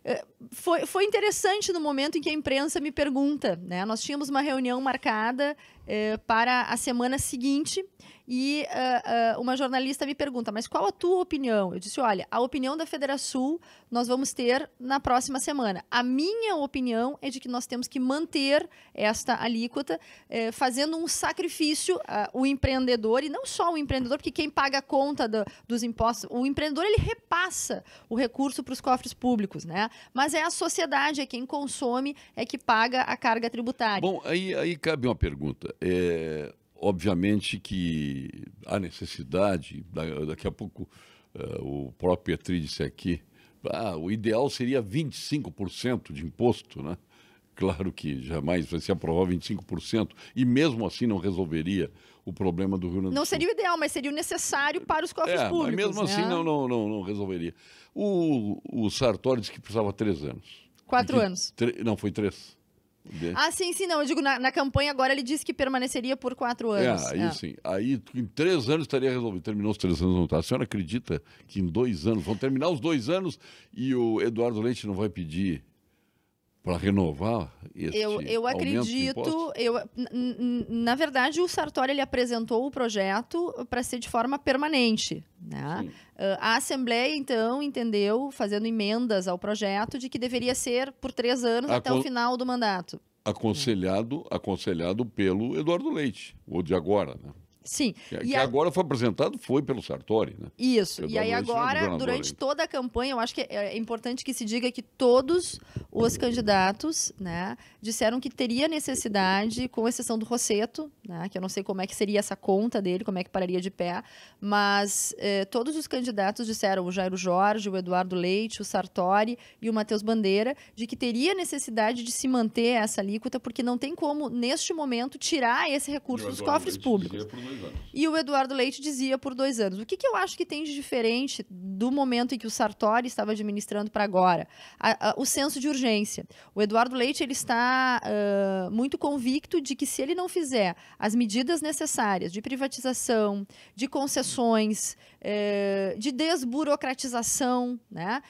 é, foi, foi interessante no momento em que a imprensa me pergunta, né? Nós tínhamos uma reunião marcada eh, para a semana seguinte e uh, uh, uma jornalista me pergunta, mas qual a tua opinião? Eu disse, olha, a opinião da Federação nós vamos ter na próxima semana. A minha opinião é de que nós temos que manter esta alíquota, eh, fazendo um sacrifício uh, o empreendedor e não só o empreendedor, porque quem paga a conta do, dos impostos, o empreendedor ele repassa o recurso para os cofres públicos, né? Mas é a sociedade, é quem consome, é que paga a carga tributária. Bom, aí, aí cabe uma pergunta é, obviamente que há necessidade, daqui a pouco é, o próprio Petri disse aqui, ah, o ideal seria 25% de imposto, né? Claro que jamais vai se aprovar 25%, e mesmo assim não resolveria o problema do Rio Grande do Sul. Não seria o ideal, mas seria o necessário para os cofres é, públicos. Mas mesmo né? assim não, não, não, não, resolveria. O, o Sartori disse que precisava três anos. Quatro anos. não, foi três. Ah, sim, sim, não. Eu digo, na, na campanha agora ele disse que permaneceria por quatro é, anos. É, aí é. sim. Aí em três anos estaria resolvido. Terminou os três anos, não tá? A senhora acredita que em dois anos, vão terminar os dois anos e o Eduardo Leite não vai pedir para renovar esse eu, eu acredito eu na verdade o Sartori ele apresentou o projeto para ser de forma permanente né? Ah, a Assembleia então entendeu fazendo emendas ao projeto de que deveria ser por três anos Acon... até o final do mandato né? aconselhado aconselhado pelo Eduardo Leite o de agora né? Sim. Que, é, que a... agora foi apresentado, foi pelo Sartori, né? Isso. Eu e aí agora, durante toda a campanha, eu acho que é, é importante que se diga que todos os candidatos, né, disseram que teria necessidade, com exceção do Rosseto, né, que eu não sei como é que seria essa conta dele, como é que pararia de pé, mas eh, todos os candidatos disseram, o Jairo Jorge, o Eduardo Leite, o Sartori e o Matheus Bandeira, de que teria necessidade de se manter essa alíquota, porque não tem como, neste momento, tirar esse recurso dos cofres públicos. E o Eduardo Leite dizia por dois anos. O que, que eu acho que tem de diferente do momento em que o Sartori estava administrando para agora? A, a, o senso de urgência. O Eduardo Leite ele está uh, muito convicto de que se ele não fizer as medidas necessárias de privatização, de concessões, de desburocratização, né?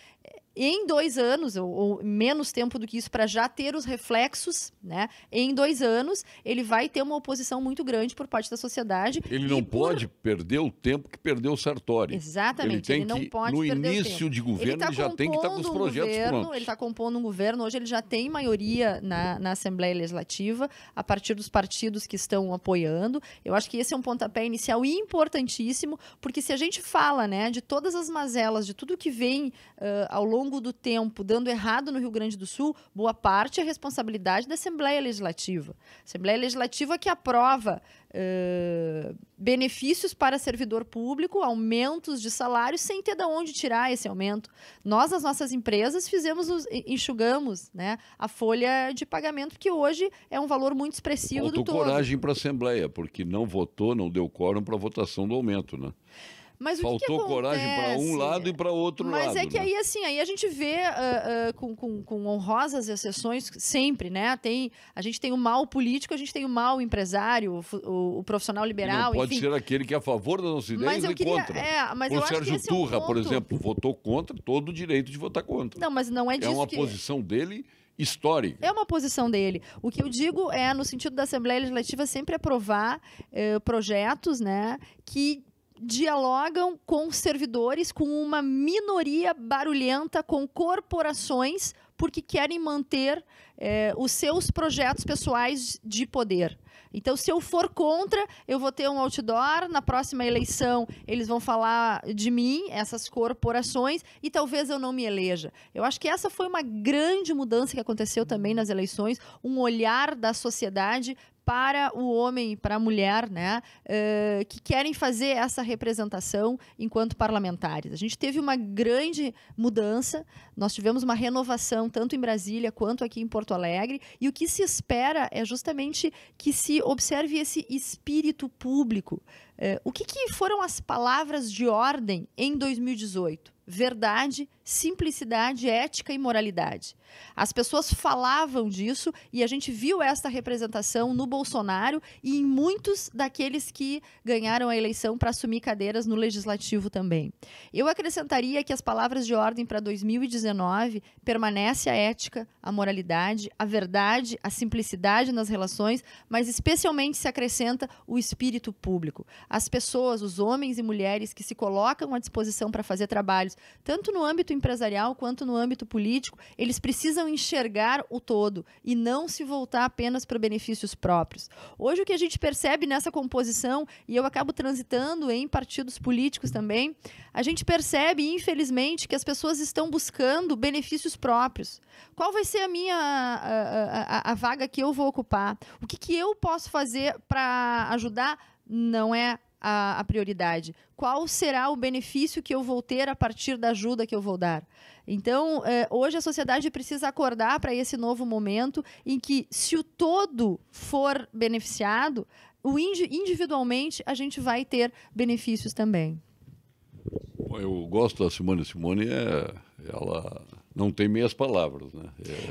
em dois anos, ou, ou menos tempo do que isso, para já ter os reflexos, né? Em dois anos, ele vai ter uma oposição muito grande por parte da sociedade. Ele não por... pode perder o tempo que perdeu o Sartori. Exatamente. Ele, tem ele não que, pode no início de governo, ele, tá ele já tem que estar tá com os projetos um governo, prontos. Ele está compondo um governo, hoje ele já tem maioria na, na Assembleia Legislativa, a partir dos partidos que estão apoiando. Eu acho que esse é um pontapé inicial importantíssimo, porque se a gente fala né, de todas as mazelas, de tudo que vem uh, ao longo longo do tempo dando errado no Rio Grande do Sul, boa parte é responsabilidade da Assembleia Legislativa. Assembleia Legislativa que aprova uh, benefícios para servidor público, aumentos de salário, sem ter de onde tirar esse aumento. Nós, as nossas empresas, fizemos, enxugamos né, a folha de pagamento, que hoje é um valor muito expressivo Faltou do todo. coragem para a Assembleia, porque não votou, não deu quórum para a votação do aumento, né? Mas Faltou coragem para um lado e para outro Mas é lado. Mas é que né? aí, assim, aí a gente vê uh, uh, com, com, com, honrosas exceções sempre, né? Tem, a gente tem o mal político, a gente tem o mal empresário, o, o, o profissional liberal, pode enfim. ser aquele que é a favor da nossa ideia e contra. É, mas o eu Sérgio acho que Turra, é um ponto... por exemplo, votou contra, todo o direito de votar contra. Não, mas não é, é disso É uma que... posição dele histórica. É uma posição dele. O que eu digo é, no sentido da Assembleia Legislativa, sempre aprovar eh, projetos né, que dialogam com servidores, com uma minoria barulhenta, com corporações, porque querem manter eh, os seus projetos pessoais de poder. Então, se eu for contra, eu vou ter um outdoor. Na próxima eleição, eles vão falar de mim, essas corporações, e talvez eu não me eleja. Eu acho que essa foi uma grande mudança que aconteceu também nas eleições um olhar da sociedade para o homem, para a mulher, né, uh, que querem fazer essa representação enquanto parlamentares. A gente teve uma grande mudança, nós tivemos uma renovação tanto em Brasília quanto aqui em Porto Alegre, e o que se espera é justamente que se observe esse espírito público, eh, o que, que foram as palavras de ordem em 2018? Verdade, simplicidade, ética e moralidade. As pessoas falavam disso e a gente viu esta representação no Bolsonaro e em muitos daqueles que ganharam a eleição para assumir cadeiras no legislativo também. Eu acrescentaria que as palavras de ordem para 2019 permanece a ética, a moralidade, a verdade, a simplicidade nas relações, mas especialmente se acrescenta o espírito público as pessoas, os homens e mulheres que se colocam à disposição para fazer trabalhos, tanto no âmbito empresarial quanto no âmbito político, eles precisam enxergar o todo e não se voltar apenas para benefícios próprios. Hoje, o que a gente percebe nessa composição, e eu acabo transitando em partidos políticos também, a gente percebe, infelizmente, que as pessoas estão buscando benefícios próprios. Qual vai ser a minha a, a, a, vaga que eu vou ocupar? O que, que eu posso fazer para ajudar? não é a, a, prioridade? Qual será o benefício que eu vou ter a partir da ajuda que eu vou dar? Então, é, hoje a sociedade precisa acordar para esse novo momento em que, se o todo for beneficiado, o indi individualmente a gente vai ter benefícios também. Eu gosto da Simone. Simone é, ela não tem meias palavras, né?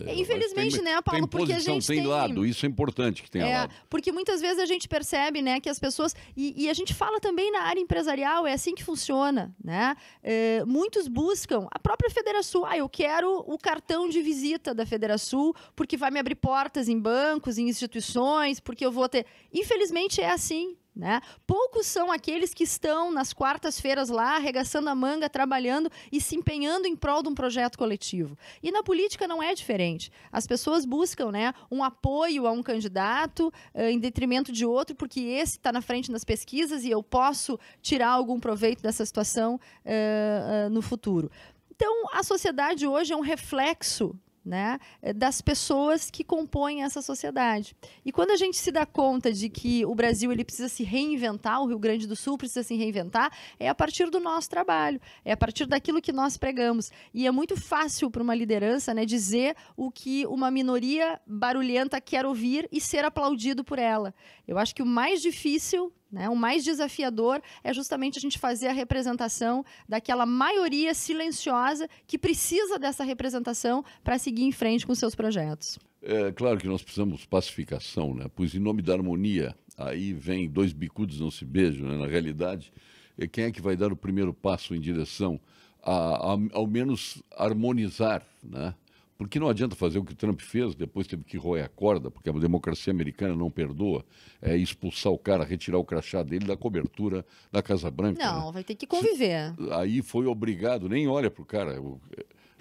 É, Infelizmente, tem, né, Paulo? Tem porque posição, a gente tem, tem, lado, isso é importante que tenha é, lado. Porque muitas vezes a gente percebe, né, que as pessoas e, e a gente fala também na área empresarial é assim que funciona, né? É, muitos buscam a própria Federação. Ah, eu quero o cartão de visita da Federação porque vai me abrir portas em bancos, em instituições, porque eu vou ter. Infelizmente é assim, né? Poucos são aqueles que estão nas quartas-feiras lá, arregaçando a manga, trabalhando e se empenhando em prol de um projeto coletivo. E na política não é diferente. As pessoas buscam né, um apoio a um candidato uh, em detrimento de outro, porque esse está na frente nas pesquisas e eu posso tirar algum proveito dessa situação uh, uh, no futuro. Então, a sociedade hoje é um reflexo né, eh, das pessoas que compõem essa sociedade. E quando a gente se dá conta de que o Brasil ele precisa se reinventar, o Rio Grande do Sul precisa se reinventar, é a partir do nosso trabalho, é a partir daquilo que nós pregamos. E é muito fácil para uma liderança né, dizer o que uma minoria barulhenta quer ouvir e ser aplaudido por ela. Eu acho que o mais difícil né? O mais desafiador é justamente a gente fazer a representação daquela maioria silenciosa que precisa dessa representação para seguir em frente com seus projetos. É claro que nós precisamos pacificação, né? pois em nome da harmonia, aí vem dois bicudos não se beijam. Né? Na realidade, é quem é que vai dar o primeiro passo em direção a, a ao menos harmonizar né? Porque não adianta fazer o que o Trump fez, depois teve que roer a corda, porque a democracia americana não perdoa é, expulsar o cara, retirar o crachá dele da cobertura da Casa Branca. Não, né? vai ter que conviver. aí foi obrigado, nem olha pro cara. O,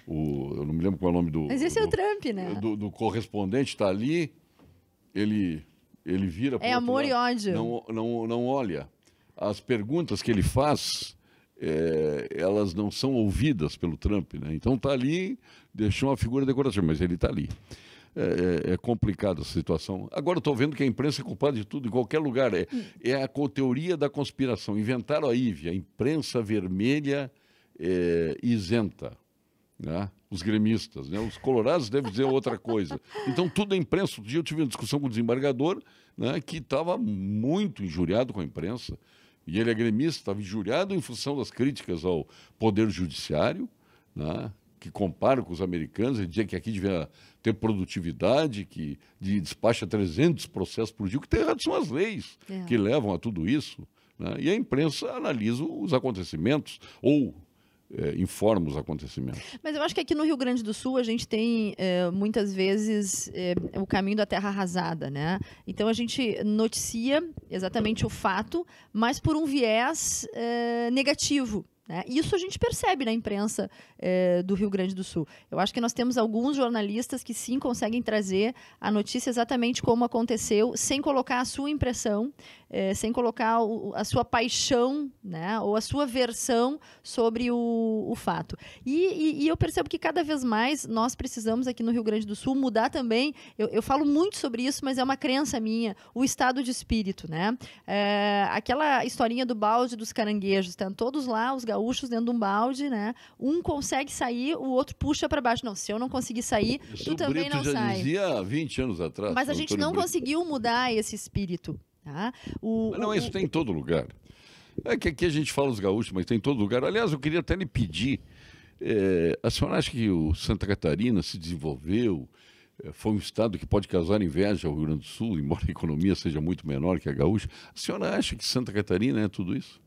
o, eu não me lembro qual é o nome do. Mas esse do, é o Trump, né? Do, do correspondente está ali, ele, ele vira. É amor lado, e ódio. Não, não, não olha. As perguntas que ele faz é, elas não são ouvidas pelo Trump. Né? Então está ali, deixou uma figura decorativa, mas ele está ali. É, é, é complicada a situação. Agora estou vendo que a imprensa é culpada de tudo, em qualquer lugar. É, é a teoria da conspiração. Inventaram a IVE, a imprensa vermelha é, isenta. Né? Os gremistas, né? os colorados devem dizer outra coisa. Então, tudo é imprensa. Outro dia eu tive uma discussão com o desembargador né, que estava muito injuriado com a imprensa e ele é gremista, estava injuriado em função das críticas ao Poder Judiciário, né, que compara com os americanos, ele dizia que aqui devia ter produtividade, que despacha 300 processos por dia, o que tem errado são as leis é. que levam a tudo isso. Né, e a imprensa analisa os acontecimentos, ou é, informa os acontecimentos. Mas eu acho que aqui no Rio Grande do Sul a gente tem é, muitas vezes é, o caminho da terra arrasada, né? Então a gente noticia exatamente o fato, mas por um viés é, negativo. Né? Isso a gente percebe na imprensa é, do Rio Grande do Sul. Eu acho que nós temos alguns jornalistas que sim conseguem trazer a notícia exatamente como aconteceu, sem colocar a sua impressão, eh, sem colocar o, a sua paixão, né, ou a sua versão sobre o, o fato. E, e, e, eu percebo que cada vez mais nós precisamos aqui no Rio Grande do Sul mudar também. Eu, eu falo muito sobre isso, mas é uma crença minha, o estado de espírito, né? É, aquela historinha do balde dos caranguejos, estão tá? todos lá os gaúchos dentro de um balde, né? Um consegue sair, o outro puxa para baixo. Não, se eu não conseguir sair, é tu também Brito não já sai. Dizia 20 anos atrás. Mas a gente não Brito. conseguiu mudar esse espírito. Tá? O, não, o, isso o... tem em todo lugar. É que aqui a gente fala os gaúchos, mas tem em todo lugar. Aliás, eu queria até lhe pedir. É, a senhora acha que o Santa Catarina se desenvolveu? Eh, foi um estado que pode causar inveja ao Rio Grande do Sul, embora a economia seja muito menor que a gaúcha. A senhora acha que Santa Catarina é tudo isso?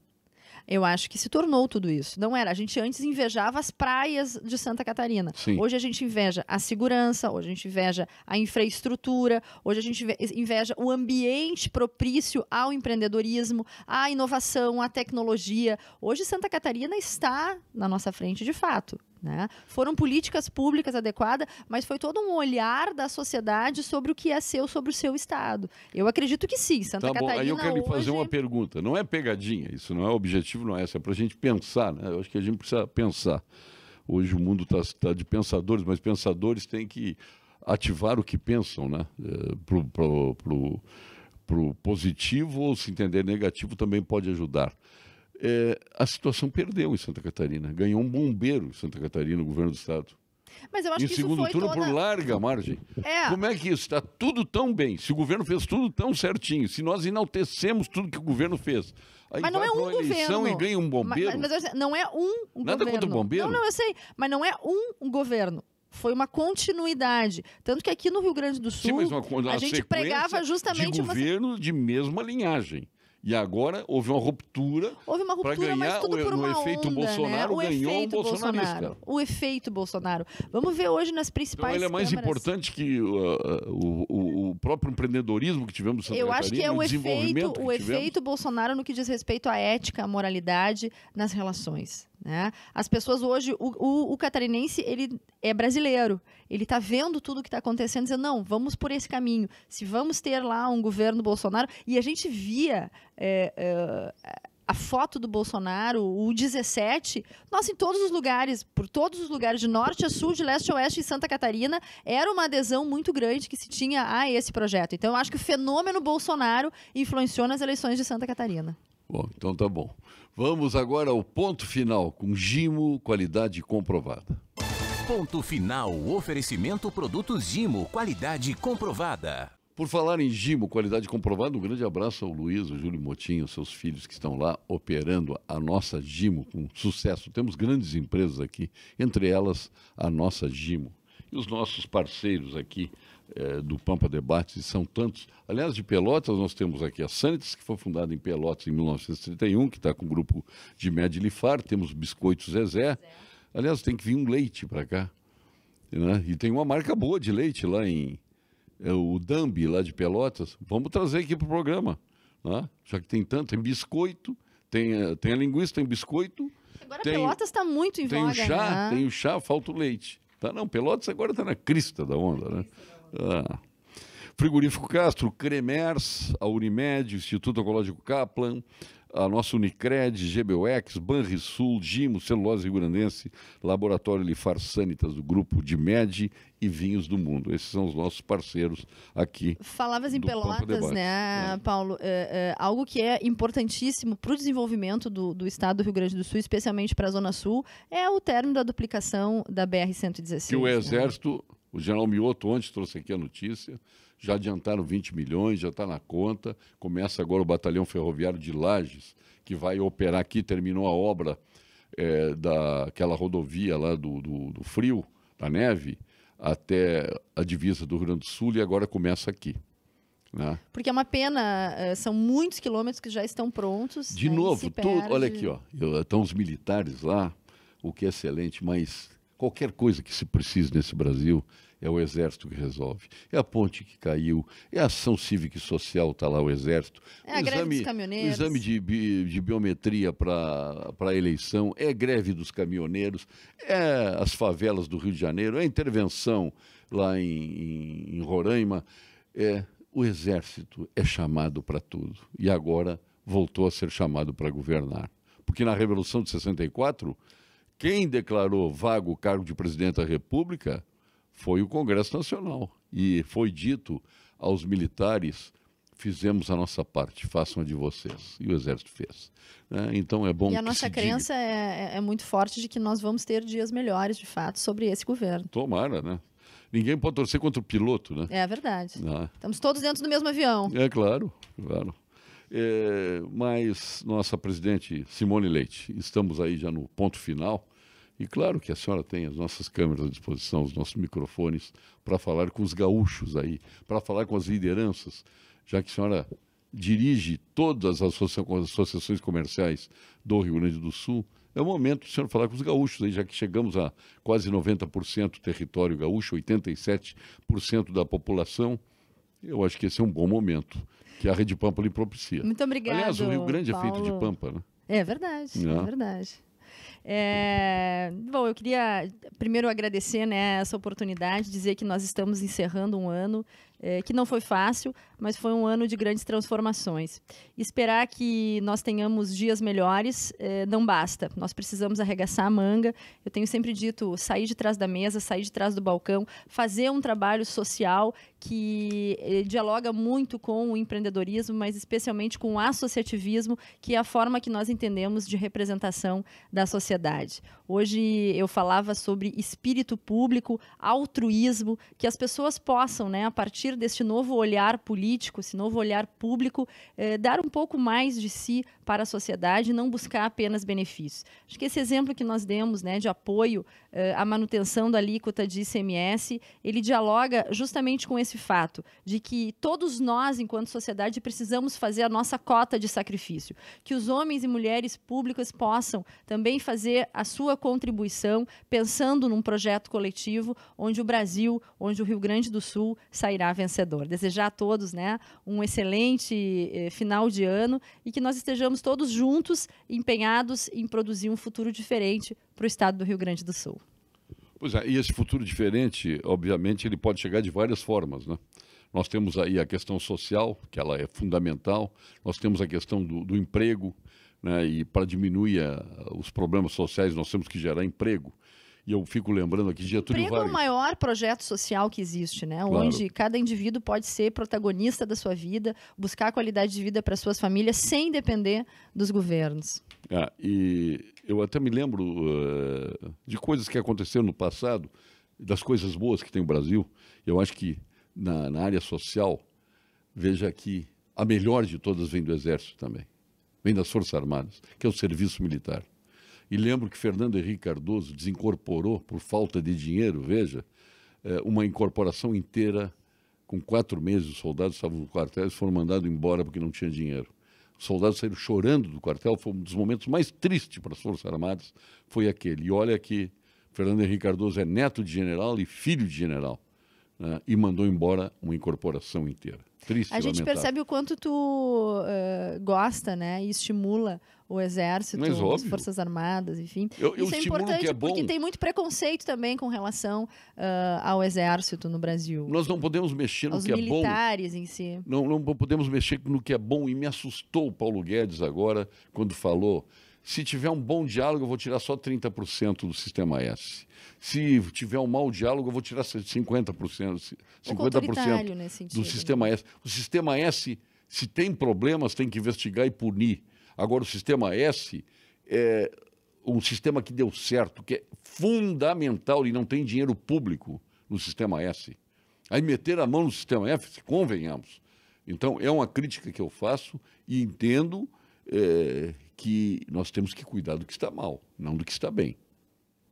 eu acho que se tornou tudo isso. Não era. A gente antes invejava as praias de Santa Catarina. Sim. Hoje a gente inveja a segurança, hoje a gente inveja a infraestrutura, hoje a gente inveja o ambiente propício ao empreendedorismo, à inovação, à tecnologia. Hoje Santa Catarina está na nossa frente de fato. Né? Foram políticas públicas adequadas, mas foi todo um olhar da sociedade sobre o que é seu, sobre o seu Estado. Eu acredito que sim, Santa tá bom. Catarina. Aí eu quero hoje... lhe fazer uma pergunta. Não é pegadinha, isso não é objetivo, não é essa. É para a gente pensar, né? Eu acho que a gente precisa pensar. Hoje o mundo está tá de pensadores, mas pensadores têm que ativar o que pensam, né? É, pro, pro, pro positivo ou se entender negativo também pode ajudar é, a situação perdeu em Santa Catarina. Ganhou um bombeiro em Santa Catarina, o governo do Estado. Mas eu acho em que segundo turno toda... por larga margem. É. Como é que isso? Está tudo tão bem. Se o governo fez tudo tão certinho, se nós enaltecemos tudo que o governo fez. Aí mas não é um governo. e ganha um bombeiro. Mas, mas, mas não é um Nada governo. contra o bombeiro. Não, não, eu sei. Mas não é um governo. Foi uma continuidade. Tanto que aqui no Rio Grande do Sul, Sim, uma, uma a gente pregava justamente... De governo de mesma linhagem. E agora houve uma ruptura. Houve uma ruptura, ganhar mas tudo por o, uma efeito onda, né? Bolsonaro né? o ganhou efeito um Bolsonaro. O efeito Bolsonaro. Vamos ver hoje nas principais. Então, ele é mais câmaras. importante que uh, uh o, o, próprio empreendedorismo que tivemos. Santa Eu Catarina, acho que é o, o efeito, o efeito Bolsonaro no que diz respeito à ética, à moralidade nas relações. Né? As pessoas hoje, o, o, o, catarinense, ele é brasileiro. Ele está vendo tudo o que está acontecendo, dizendo, não, vamos por esse caminho. Se vamos ter lá um governo Bolsonaro... E a gente via é, é, a foto do Bolsonaro, o 17, nossa, em todos os lugares, por todos os lugares, de norte a sul, de leste a oeste, em Santa Catarina, era uma adesão muito grande que se tinha a esse projeto. Então, eu acho que o fenômeno Bolsonaro influenciou nas eleições de Santa Catarina. Bom, então tá bom. Vamos agora ao ponto final com Gimo, qualidade comprovada. Ponto final, oferecimento produtos Gimo, qualidade comprovada. Por falar em Gimo, qualidade comprovada, um grande abraço ao Luiz, ao Júlio Motinho, aos seus filhos que estão lá operando a nossa Gimo com sucesso. Temos grandes empresas aqui, entre elas a nossa Gimo. E os nossos parceiros aqui é, do Pampa Debates são tantos. Aliás, de Pelotas, nós temos aqui a Santos, que foi fundada em Pelotas em 1931, que está com o grupo de Médio Lifar. Temos Biscoitos Zezé. Aliás, tem que vir um leite para cá. Né? E tem uma marca boa de leite lá em. É, o Dambi, lá de Pelotas. Vamos trazer aqui para o programa. Né? Já que tem tanto, tem biscoito, tem, é, tem a linguiça, tem biscoito. Agora tem, Pelotas está muito em tem voga, o chá, né? Tem o chá, falta o leite. Tá, não, Pelotas agora está na crista da onda, né? É. Frigorífico Castro, Cremers, a Unimed, Instituto Ecológico Kaplan, a nossa Unicred, GBUX, Banrisul, Gimo, Celulose Rigurandense, Laboratório Lifar Sanitas do Grupo de Med e Vinhos do Mundo. Esses são os nossos parceiros aqui. Falavas em Pelotas, né, é. Paulo? É, é, algo que é importantíssimo para o desenvolvimento do, do, estado do Rio Grande do Sul, especialmente para a Zona Sul, é o término da duplicação da BR-116. Que o né? Exército. Né? O general Mioto ontem trouxe aqui a notícia, já adiantaram 20 milhões, já está na conta. Começa agora o batalhão ferroviário de Lages, que vai operar aqui, terminou a obra é, daquela rodovia lá do, do, do frio, da neve, até a divisa do Rio Grande do Sul e agora começa aqui. Né? Porque é uma pena, é, são muitos quilômetros que já estão prontos. De né, novo, olha aqui, ó, estão os militares lá, o que é excelente, mas Qualquer coisa que se precise nesse Brasil é o Exército que resolve. É a ponte que caiu, é a ação cívica e social, está lá o Exército. É a o greve exame, dos caminhoneiros. O exame de, bi, de biometria para a eleição, é greve dos caminhoneiros, é as favelas do Rio de Janeiro, é a intervenção lá em, em, em Roraima. É, o Exército é chamado para tudo e agora voltou a ser chamado para governar. Porque na Revolução de 64 quem declarou vago o cargo de presidente da República foi o Congresso Nacional. E foi dito aos militares: fizemos a nossa parte, façam a de vocês. E o Exército fez. Né? Então é bom E a nossa crença é, é, é, muito forte de que nós vamos ter dias melhores, de fato, sobre esse governo. Tomara, né? Ninguém pode torcer contra o piloto, né? É verdade. Ah. Estamos todos dentro do mesmo avião. É claro, claro. É, mas nossa presidente Simone Leite, estamos aí já no ponto final. E claro que a senhora tem as nossas câmeras à disposição, os nossos microfones, para falar com os gaúchos aí, para falar com as lideranças, já que a senhora dirige todas as associações comerciais do Rio Grande do Sul. É o momento do senhor falar com os gaúchos, aí, já que chegamos a quase 90% do território gaúcho, 87% da população. Eu acho que esse é um bom momento que a Rede Pampa lhe propicia. Muito obrigada. Aliás, o Rio Grande Paulo. é feito de Pampa, né? É verdade, é, é verdade. É, bom, eu queria primeiro agradecer né, essa oportunidade, dizer que nós estamos encerrando um ano é, que não foi fácil, mas foi um ano de grandes transformações. Esperar que nós tenhamos dias melhores é, não basta. Nós precisamos arregaçar a manga. Eu tenho sempre dito sair de trás da mesa, sair de trás do balcão, fazer um trabalho social que é, dialoga muito com o empreendedorismo, mas especialmente com o associativismo, que é a forma que nós entendemos de representação da sociedade. Hoje eu falava sobre espírito público, altruísmo, que as pessoas possam, né, a partir partir deste novo olhar político, esse novo olhar público, é, dar um pouco mais de si para a sociedade, não buscar apenas benefícios. Acho que esse exemplo que nós demos né, de apoio é, à manutenção da alíquota de ICMS, ele dialoga justamente com esse fato de que todos nós, enquanto sociedade, precisamos fazer a nossa cota de sacrifício, que os homens e mulheres públicas possam também fazer a sua contribuição, pensando num projeto coletivo onde o Brasil, onde o Rio Grande do Sul sairá vencedor vencedor. Desejar a todos né, um excelente eh, final de ano e que nós estejamos todos juntos empenhados em produzir um futuro diferente para o estado do Rio Grande do Sul. Pois é, e esse futuro diferente, obviamente, ele pode chegar de várias formas, né? Nós temos aí a questão social, que ela é fundamental, nós temos a questão do, do emprego, né? e para diminuir a, eh, os problemas sociais nós temos que gerar emprego e eu fico lembrando aqui, Getúlio Emprego Vargas. é o maior projeto social que existe, né? Claro. Onde cada indivíduo pode ser protagonista da sua vida, buscar qualidade de vida para suas famílias sem depender dos governos. Ah, e eu até me lembro uh, de coisas que aconteceram no passado, das coisas boas que tem o Brasil. Eu acho que na, na área social, veja que a melhor de todas vem do Exército também, vem das Forças Armadas, que é o serviço militar. E lembro que Fernando Henrique Cardoso desincorporou, por falta de dinheiro, veja, eh, uma incorporação inteira. Com quatro meses, os soldados estavam no quartel e foram mandados embora porque não tinha dinheiro. Os soldados saíram chorando do quartel, foi um dos momentos mais tristes para as Forças Armadas, foi aquele. E olha que Fernando Henrique Cardoso é neto de general e filho de general uh, e mandou embora uma incorporação inteira. Triste, A gente lamentável. percebe o quanto tu uh, gosta, né, e estimula o exército, as forças armadas, enfim. Eu, eu Isso é, é importante é porque tem muito preconceito também com relação uh, ao exército no Brasil. Nós não podemos mexer no Aos que é bom. Os militares em si. Não, não podemos mexer no que é bom e me assustou o Paulo Guedes agora quando falou se tiver um bom diálogo, eu vou tirar só 30% do sistema S. Se tiver um mau diálogo, eu vou tirar 50%, 50% nesse sentido, do sistema né? S. O sistema S, se tem problemas, tem que investigar e punir. Agora, o sistema S é um sistema que deu certo, que é fundamental e não tem dinheiro público no sistema S. Aí meter a mão no sistema F, convenhamos. Então, é uma crítica que eu faço e entendo é, que nós temos que cuidar do que está mal, não do que está bem.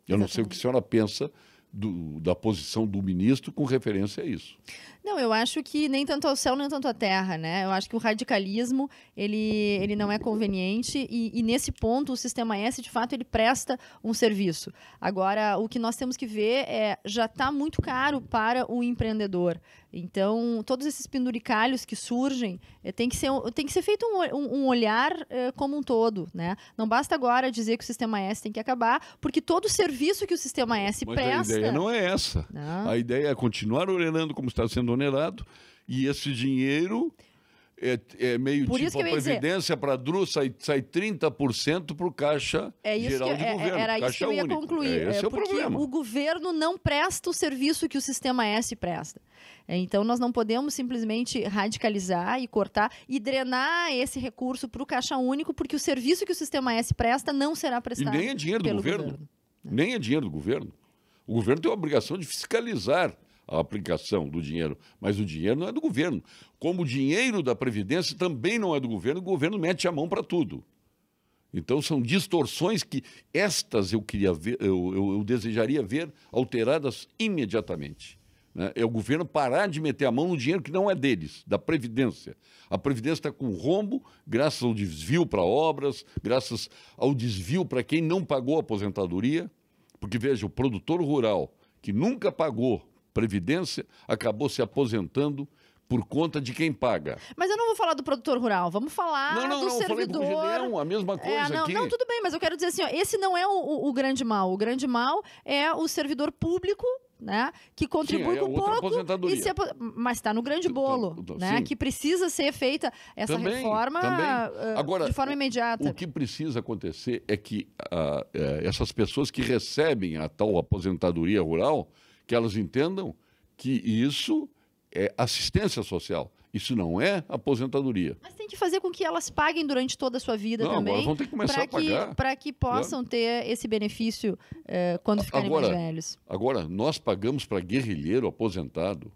Eu Exatamente. não sei o que a senhora pensa do, da posição do ministro com referência a isso. Não, eu acho que nem tanto ao céu, nem tanto à terra, né? Eu acho que o radicalismo, ele, ele não é conveniente e, e, nesse ponto o Sistema S, de fato, ele presta um serviço. Agora, o que nós temos que ver é, já está muito caro para o empreendedor. Então, todos esses penduricalhos que surgem, é, tem, que ser, tem que ser feito um, um, um olhar é, como um todo, né? Não basta agora dizer que o Sistema S tem que acabar, porque todo o serviço que o Sistema S Mas presta ideia não é essa. Não. A ideia é continuar onerando como está sendo onerado e esse dinheiro é, é meio Por tipo a previdência para a DRU sai, sai 30% para o Caixa é Geral eu, de é, é, Governo. Era isso que eu ia único. concluir. É, esse é, é o problema. O governo não presta o serviço que o Sistema S presta. É, então, nós não podemos simplesmente radicalizar e cortar e drenar esse recurso para o Caixa Único, porque o serviço que o Sistema S presta não será prestado. E nem é dinheiro do governo. governo. Nem é dinheiro do governo. O governo tem a obrigação de fiscalizar a aplicação do dinheiro, mas o dinheiro não é do governo. Como o dinheiro da Previdência também não é do governo, o governo mete a mão para tudo. Então são distorções que estas eu queria ver, eu, eu, eu desejaria ver alteradas imediatamente. Né? É o governo parar de meter a mão no dinheiro que não é deles, da Previdência. A Previdência está com rombo, graças ao desvio para obras, graças ao desvio para quem não pagou a aposentadoria. Porque veja, o produtor rural que nunca pagou previdência acabou se aposentando por conta de quem paga. Mas eu não vou falar do produtor rural, vamos falar não, não, do não, servidor. Não, não, a mesma é, coisa é, não, aqui. Não, tudo bem, mas eu quero dizer assim, ó, esse não é o, o, o grande mal. O grande mal é o servidor público né? Que é contribui Sim, com pouco. Se, mas está no grande bolo, né, Sim. Que precisa ser feita essa também, reforma também. Ah, Agora, de forma imediata. O que precisa acontecer é que uh, essas pessoas que recebem a tal aposentadoria rural, que elas entendam que isso é assistência social. Isso não é aposentadoria. Mas tem que fazer com que elas paguem durante toda a sua vida não, também. Agora vão ter que começar a pagar. Para que possam claro. ter esse benefício é, quando ficarem agora, mais velhos. Agora, nós pagamos para guerrilheiro aposentado.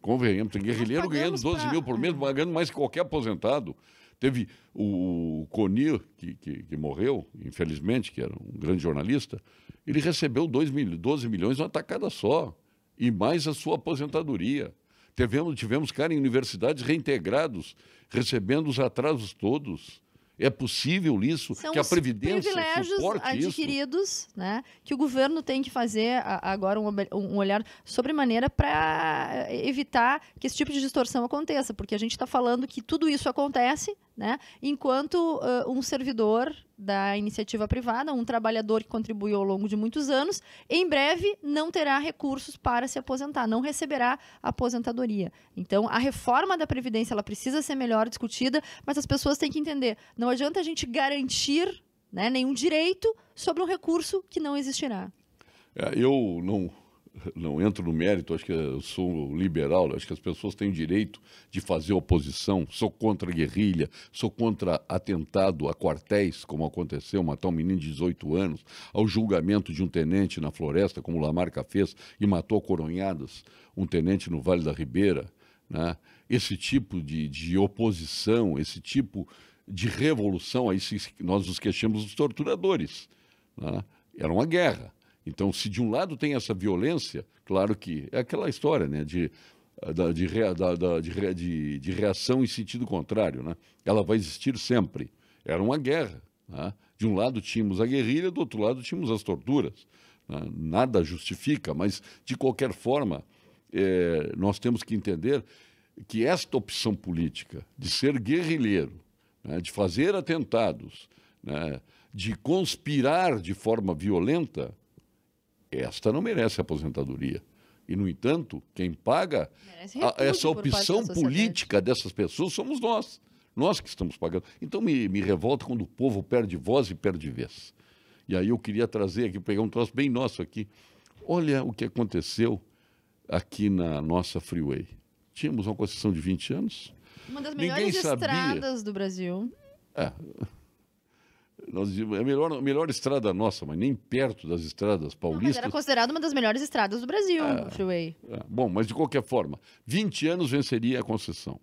Convenhamos, tem guerrilheiro ganhando 12 pra... mil por mês, uhum. ganhando mais que qualquer aposentado. Teve o Conir, que, que, que, morreu, infelizmente, que era um grande jornalista, ele recebeu 2 mil, 12 milhões uma tacada só, e mais a sua aposentadoria. Tivemos, tivemos cara em universidades reintegrados, recebendo os atrasos todos. É possível isso? São que a Previdência privilégios suporte adquiridos, isso? né? Que o governo tem que fazer agora um, olhar sobre maneira para evitar que esse tipo de distorção aconteça, porque a gente está falando que tudo isso acontece, né? Enquanto uh, um servidor da iniciativa privada, um trabalhador que contribuiu ao longo de muitos anos, em breve não terá recursos para se aposentar, não receberá aposentadoria. Então, a reforma da previdência ela precisa ser melhor discutida, mas as pessoas têm que entender, não adianta a gente garantir né, nenhum direito sobre um recurso que não existirá. É, eu não, não entro no mérito, acho que eu sou liberal, acho que as pessoas têm direito de fazer oposição. Sou contra guerrilha, sou contra atentado a quartéis, como aconteceu, matar um menino de 18 anos, ao julgamento de um tenente na floresta, como Lamarca fez, e matou a coronhadas um tenente no Vale da Ribeira. Né? Esse tipo de, de oposição, esse tipo de revolução, aí nós nos queixamos dos torturadores. Né? Era uma guerra. Então, se de um lado tem essa violência, claro que é aquela história né, de, ah, da, de, da, da, de, de, de, reação em sentido contrário. Né? Ela vai existir sempre. Era uma guerra. Né? De um lado tínhamos a guerrilha, do outro lado tínhamos as torturas. Né? Nada justifica, mas de qualquer forma, é, nós temos que entender que esta opção política de ser guerrilheiro né, de fazer atentados, né, de conspirar de forma violenta, esta não merece aposentadoria. E, no entanto, quem paga a, essa opção política dessas pessoas somos nós. Nós que estamos pagando. Então me, me revolta quando o povo perde voz e perde vez. E aí eu queria trazer aqui, pegar um troço bem nosso aqui. Olha o que aconteceu aqui na nossa freeway. Tínhamos uma concessão de 20 anos, uma das melhores Ninguém estradas sabia. do Brasil. É. Nós dizíamos, é a melhor, melhor estrada nossa, mas nem perto das estradas paulistas. Não, mas era considerada uma das melhores estradas do Brasil, é, o freeway. É. Bom, mas de qualquer forma, 20 anos venceria a concessão.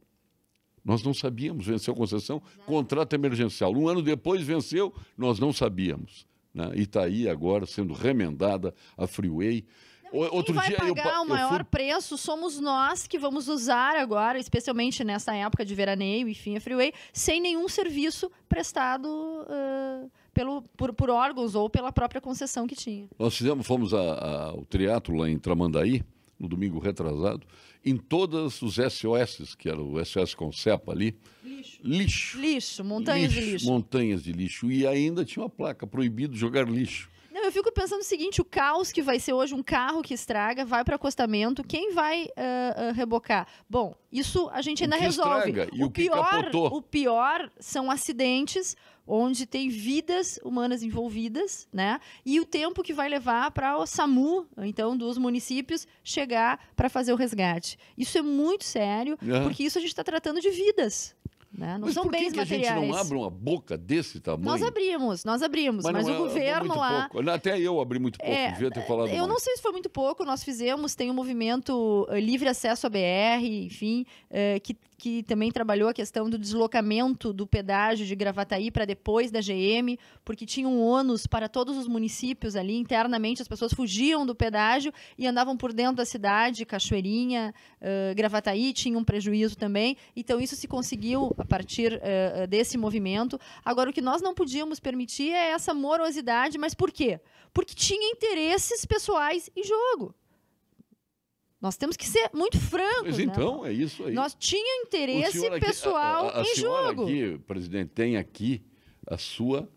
Nós não sabíamos, venceu a concessão, contrato emergencial. Um ano depois venceu, nós não sabíamos. Né? E está aí agora sendo remendada a freeway outro Quem vai dia pagar eu, o maior fui... preço somos nós que vamos usar agora, especialmente nessa época de veraneio, enfim, a freeway, sem nenhum serviço prestado uh, pelo, por, por, órgãos ou pela própria concessão que tinha. Nós fizemos, fomos ao triatlo lá em Tramandaí, no domingo retrasado, em todos os SOS, que era o SOS Concepa ali. Lixo. Lixo. Lixo, montanhas lixo, de lixo. Montanhas de lixo. E ainda tinha uma placa, proibido jogar lixo. Não, eu fico pensando o seguinte: o caos que vai ser hoje um carro que estraga, vai para acostamento, quem vai uh, uh, rebocar? Bom, isso a gente ainda resolve. O, o, pior, o pior são acidentes onde tem vidas humanas envolvidas, né? E o tempo que vai levar para o SAMU, então, dos municípios, chegar para fazer o resgate. Isso é muito sério, uhum. porque isso a gente está tratando de vidas. Né? Não mas são por bens que materiais. A gente não abre uma boca desse tamanho. Nós abrimos, nós abrimos, mas, mas não, o é, governo lá. Pouco. Até eu abri muito pouco, é, devia ter falado. Eu mais. não sei se foi muito pouco, nós fizemos, tem o um movimento uh, Livre Acesso à BR, enfim, uh, que que também trabalhou a questão do deslocamento do pedágio de Gravataí para depois da GM, porque tinha um ônus para todos os municípios ali internamente, as pessoas fugiam do pedágio e andavam por dentro da cidade, Cachoeirinha, uh, Gravataí tinha um prejuízo também. Então isso se conseguiu a partir uh, desse movimento. Agora o que nós não podíamos permitir é essa morosidade, mas por quê? Porque tinha interesses pessoais em jogo. Nós temos que ser muito francos. Né, então, né? é isso aí. Nós tinha interesse aqui, pessoal a, a, a em jogo. Aqui, presidente, tem aqui a sua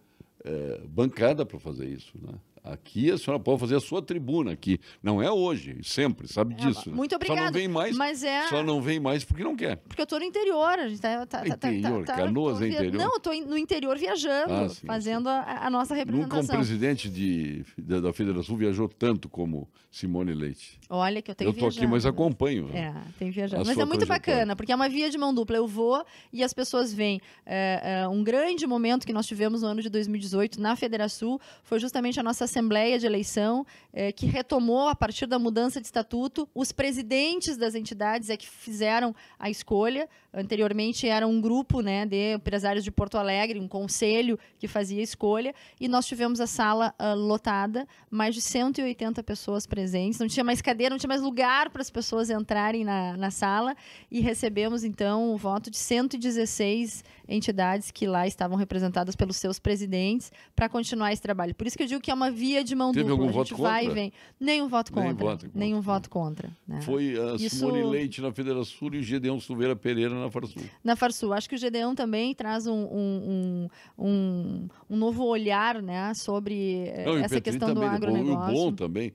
é, bancada para fazer isso, né? Aqui a senhora pode fazer a sua tribuna aqui. Não é hoje, sempre, sabe é, disso. Né? Muito obrigada. Só não vem mais, mas é... só não vem mais porque não quer. Porque eu estou no interior. A gente tá, tá, tá, tá interior, tá, tá, Canoas é tô... é interior? Não, eu estou no interior viajando, ah, sim, fazendo sim. A, a, nossa representação. Nunca um presidente de, da, da Federação viajou tanto como Simone Leite. Olha que eu tenho Eu estou aqui, mas acompanho. Né? É, tem viajado. Mas é muito bacana, porque é uma via de mão dupla. Eu vou e as pessoas vêm. É, é, um grande momento que nós tivemos no ano de 2018 na Federação foi justamente a nossa assembleia de eleição é, que retomou, a partir da mudança de estatuto, os presidentes das entidades é que fizeram a escolha Anteriormente era um grupo né, de empresários de Porto Alegre, um conselho que fazia escolha, e nós tivemos a sala uh, lotada, mais de 180 pessoas presentes. Não tinha mais cadeira, não tinha mais lugar para as pessoas entrarem na, na sala, e recebemos então o voto de 116 entidades que lá estavam representadas pelos seus presidentes para continuar esse trabalho. Por isso que eu digo que é uma via de mão Teve dupla. Algum voto vai contra? e vem. Nenhum voto contra. Nenhum voto contra. Nenhum voto contra né? Foi a isso... Simone Leite na Federação Sul e Gedeon Silveira Pereira na na Farsul. Na Farsul. Acho que o Gedeão também traz um, um, um, um novo olhar né, sobre eh, Não, essa questão do né? agronegócio. O bom também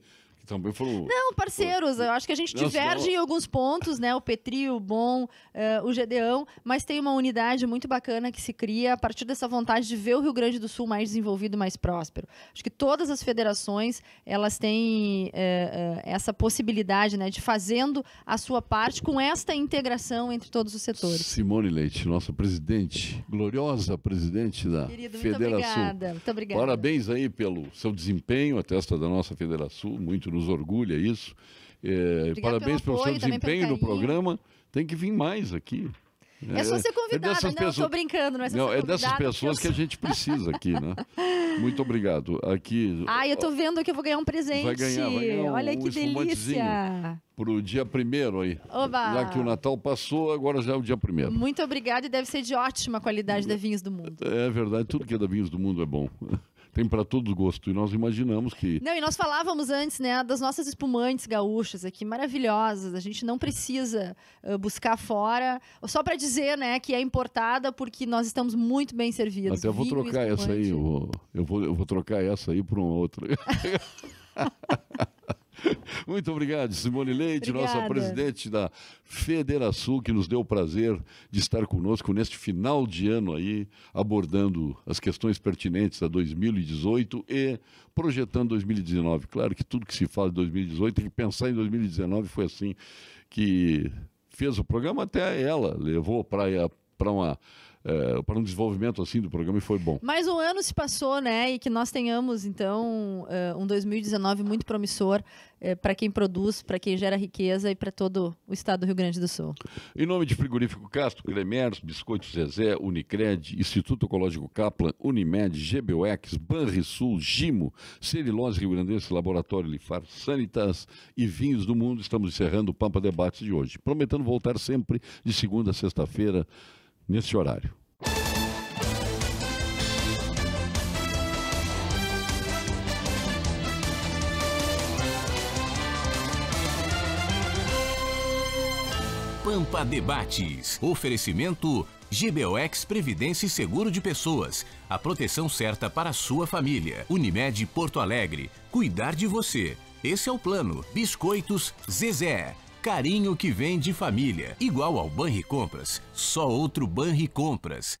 também foram. Não, parceiros. Eu acho que a gente diverge não, em alguns pontos, né? O Petri, o Bom, uh, o Gedeão, mas tem uma unidade muito bacana que se cria a partir dessa vontade de ver o Rio Grande do Sul mais desenvolvido, mais próspero. Acho que todas as federações elas têm uh, uh, essa possibilidade, né, de fazendo a sua parte com esta integração entre todos os setores. Simone Leite, nossa presidente, gloriosa presidente da Querido, Federação. Muito obrigada. Muito obrigada. Parabéns aí pelo seu desempenho, a testa da nossa Federação, muito nos nos orgulha isso. É, parabéns pelo, apoio, seu desempenho no programa. Tem que vir mais aqui. É, é só ser convidado, é dessas não, pessoas... estou brincando, não é não, É dessas pessoas eu... que a gente precisa aqui, né? Muito obrigado. Aqui. Ah, eu estou vendo que eu vou ganhar um presente. Vai ganhar, vai ganhar Olha um que delícia. Pro dia primeiro aí. Oba. Já que o Natal passou, agora já é o dia primeiro. Muito obrigado e deve ser de ótima qualidade é, da Vinhos do Mundo. É verdade, tudo que é da Vinhos do Mundo é bom tem para todo gosto. E nós imaginamos que. Não, e nós falávamos antes, né, das nossas espumantes gaúchas aqui, maravilhosas. A gente não precisa uh, buscar fora. Só para dizer, né, que é importada porque nós estamos muito bem servidos. Até eu vou trocar essa aí. Eu vou, eu vou, eu vou trocar essa aí por uma outra. Muito obrigado, Simone Leite, Obrigada. nossa presidente da Federação, que nos deu o prazer de estar conosco neste final de ano aí, abordando as questões pertinentes a 2018 e projetando 2019. Claro que tudo que se fala de 2018 tem que pensar em 2019, foi assim que fez o programa até ela, levou para para uma eh, para um desenvolvimento assim do programa e foi bom. Mais um ano se passou, né? E que nós tenhamos, então, eh, um 2019 muito promissor eh, para quem produz, para quem gera riqueza e para todo o estado do Rio Grande do Sul. Em nome de Frigorífico Castro, Cremers, Biscoitos Zezé, Unicred, Instituto Ecológico Kaplan, Unimed, GBUX, Banrisul, Gimo, Cerilose Rio Grandense, Laboratório Lifar, Sanitas e Vinhos do Mundo, estamos encerrando o Pampa Debates de hoje. Prometendo voltar sempre de segunda a sexta-feira nesse horário. Pampa Debates. Oferecimento GBOX Previdência e Seguro de Pessoas. A proteção certa para a sua família. Unimed Porto Alegre. Cuidar de você. Esse é o plano. Biscoitos Zezé. Carinho que vem de família. Igual ao Banri Compras, só outro Banri Compras.